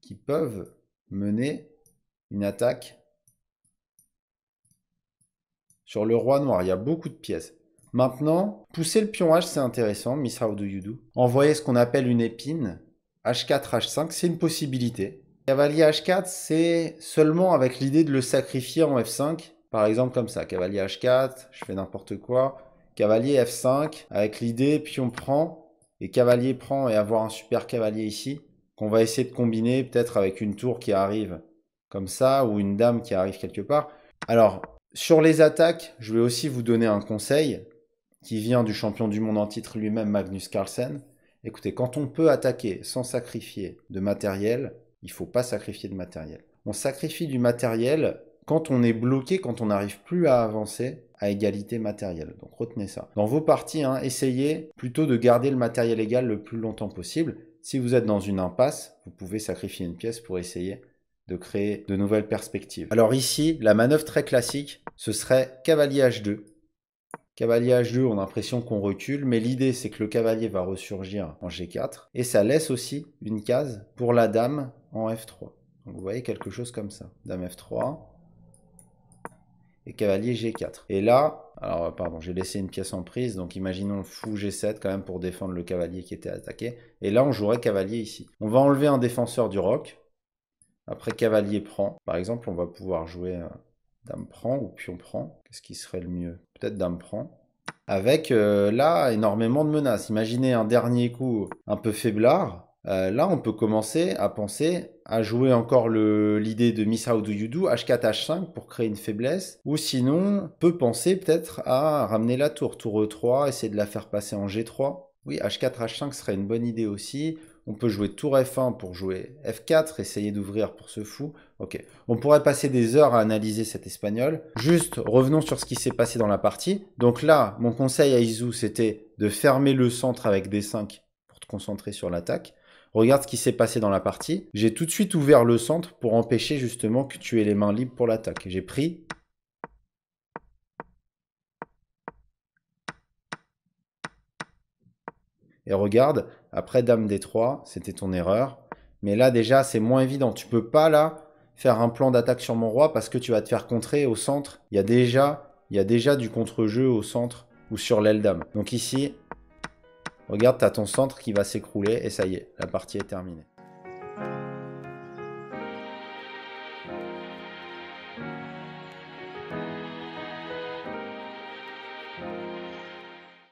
qui peuvent mener une attaque sur le roi noir. Il y a beaucoup de pièces. Maintenant, pousser le pion H, c'est intéressant, Miss How Do You Do. Envoyer ce qu'on appelle une épine, H4, H5, c'est une possibilité. Cavalier H4, c'est seulement avec l'idée de le sacrifier en F5, par exemple comme ça. Cavalier H4, je fais n'importe quoi. Cavalier F5, avec l'idée pion prend, et cavalier prend, et avoir un super cavalier ici, qu'on va essayer de combiner peut-être avec une tour qui arrive comme ça, ou une dame qui arrive quelque part. Alors, sur les attaques, je vais aussi vous donner un conseil qui vient du champion du monde en titre lui-même, Magnus Carlsen. Écoutez, quand on peut attaquer sans sacrifier de matériel, il ne faut pas sacrifier de matériel. On sacrifie du matériel quand on est bloqué, quand on n'arrive plus à avancer à égalité matérielle. Donc retenez ça. Dans vos parties, hein, essayez plutôt de garder le matériel égal le plus longtemps possible. Si vous êtes dans une impasse, vous pouvez sacrifier une pièce pour essayer de créer de nouvelles perspectives. Alors ici, la manœuvre très classique, ce serait cavalier h2. Cavalier h2, on a l'impression qu'on recule, mais l'idée c'est que le cavalier va ressurgir en g4, et ça laisse aussi une case pour la dame en f3. Donc vous voyez quelque chose comme ça. Dame f3, et cavalier g4. Et là, alors pardon, j'ai laissé une pièce en prise, donc imaginons fou g7 quand même pour défendre le cavalier qui était attaqué. Et là, on jouerait cavalier ici. On va enlever un défenseur du roc, après cavalier prend. Par exemple, on va pouvoir jouer euh, dame prend ou pion prend. Qu'est-ce qui serait le mieux Peut-être dame prend. Avec euh, là énormément de menaces. Imaginez un dernier coup un peu faiblard. Euh, là, on peut commencer à penser à jouer encore l'idée de Miss How Do You Do, H4, H5 pour créer une faiblesse. Ou sinon, on peut penser peut-être à ramener la tour, tour E3, essayer de la faire passer en G3. Oui, H4, H5 serait une bonne idée aussi. On peut jouer tour F1 pour jouer F4, essayer d'ouvrir pour ce fou. Ok, on pourrait passer des heures à analyser cet espagnol. Juste, revenons sur ce qui s'est passé dans la partie. Donc là, mon conseil à Izu, c'était de fermer le centre avec d 5 pour te concentrer sur l'attaque. Regarde ce qui s'est passé dans la partie. J'ai tout de suite ouvert le centre pour empêcher justement que tu aies les mains libres pour l'attaque. J'ai pris Et regarde, après Dame D3, c'était ton erreur. Mais là, déjà, c'est moins évident. Tu peux pas, là, faire un plan d'attaque sur mon roi parce que tu vas te faire contrer au centre. Il y a déjà, il y a déjà du contre-jeu au centre ou sur l'aile dame. Donc ici, regarde, tu as ton centre qui va s'écrouler et ça y est, la partie est terminée.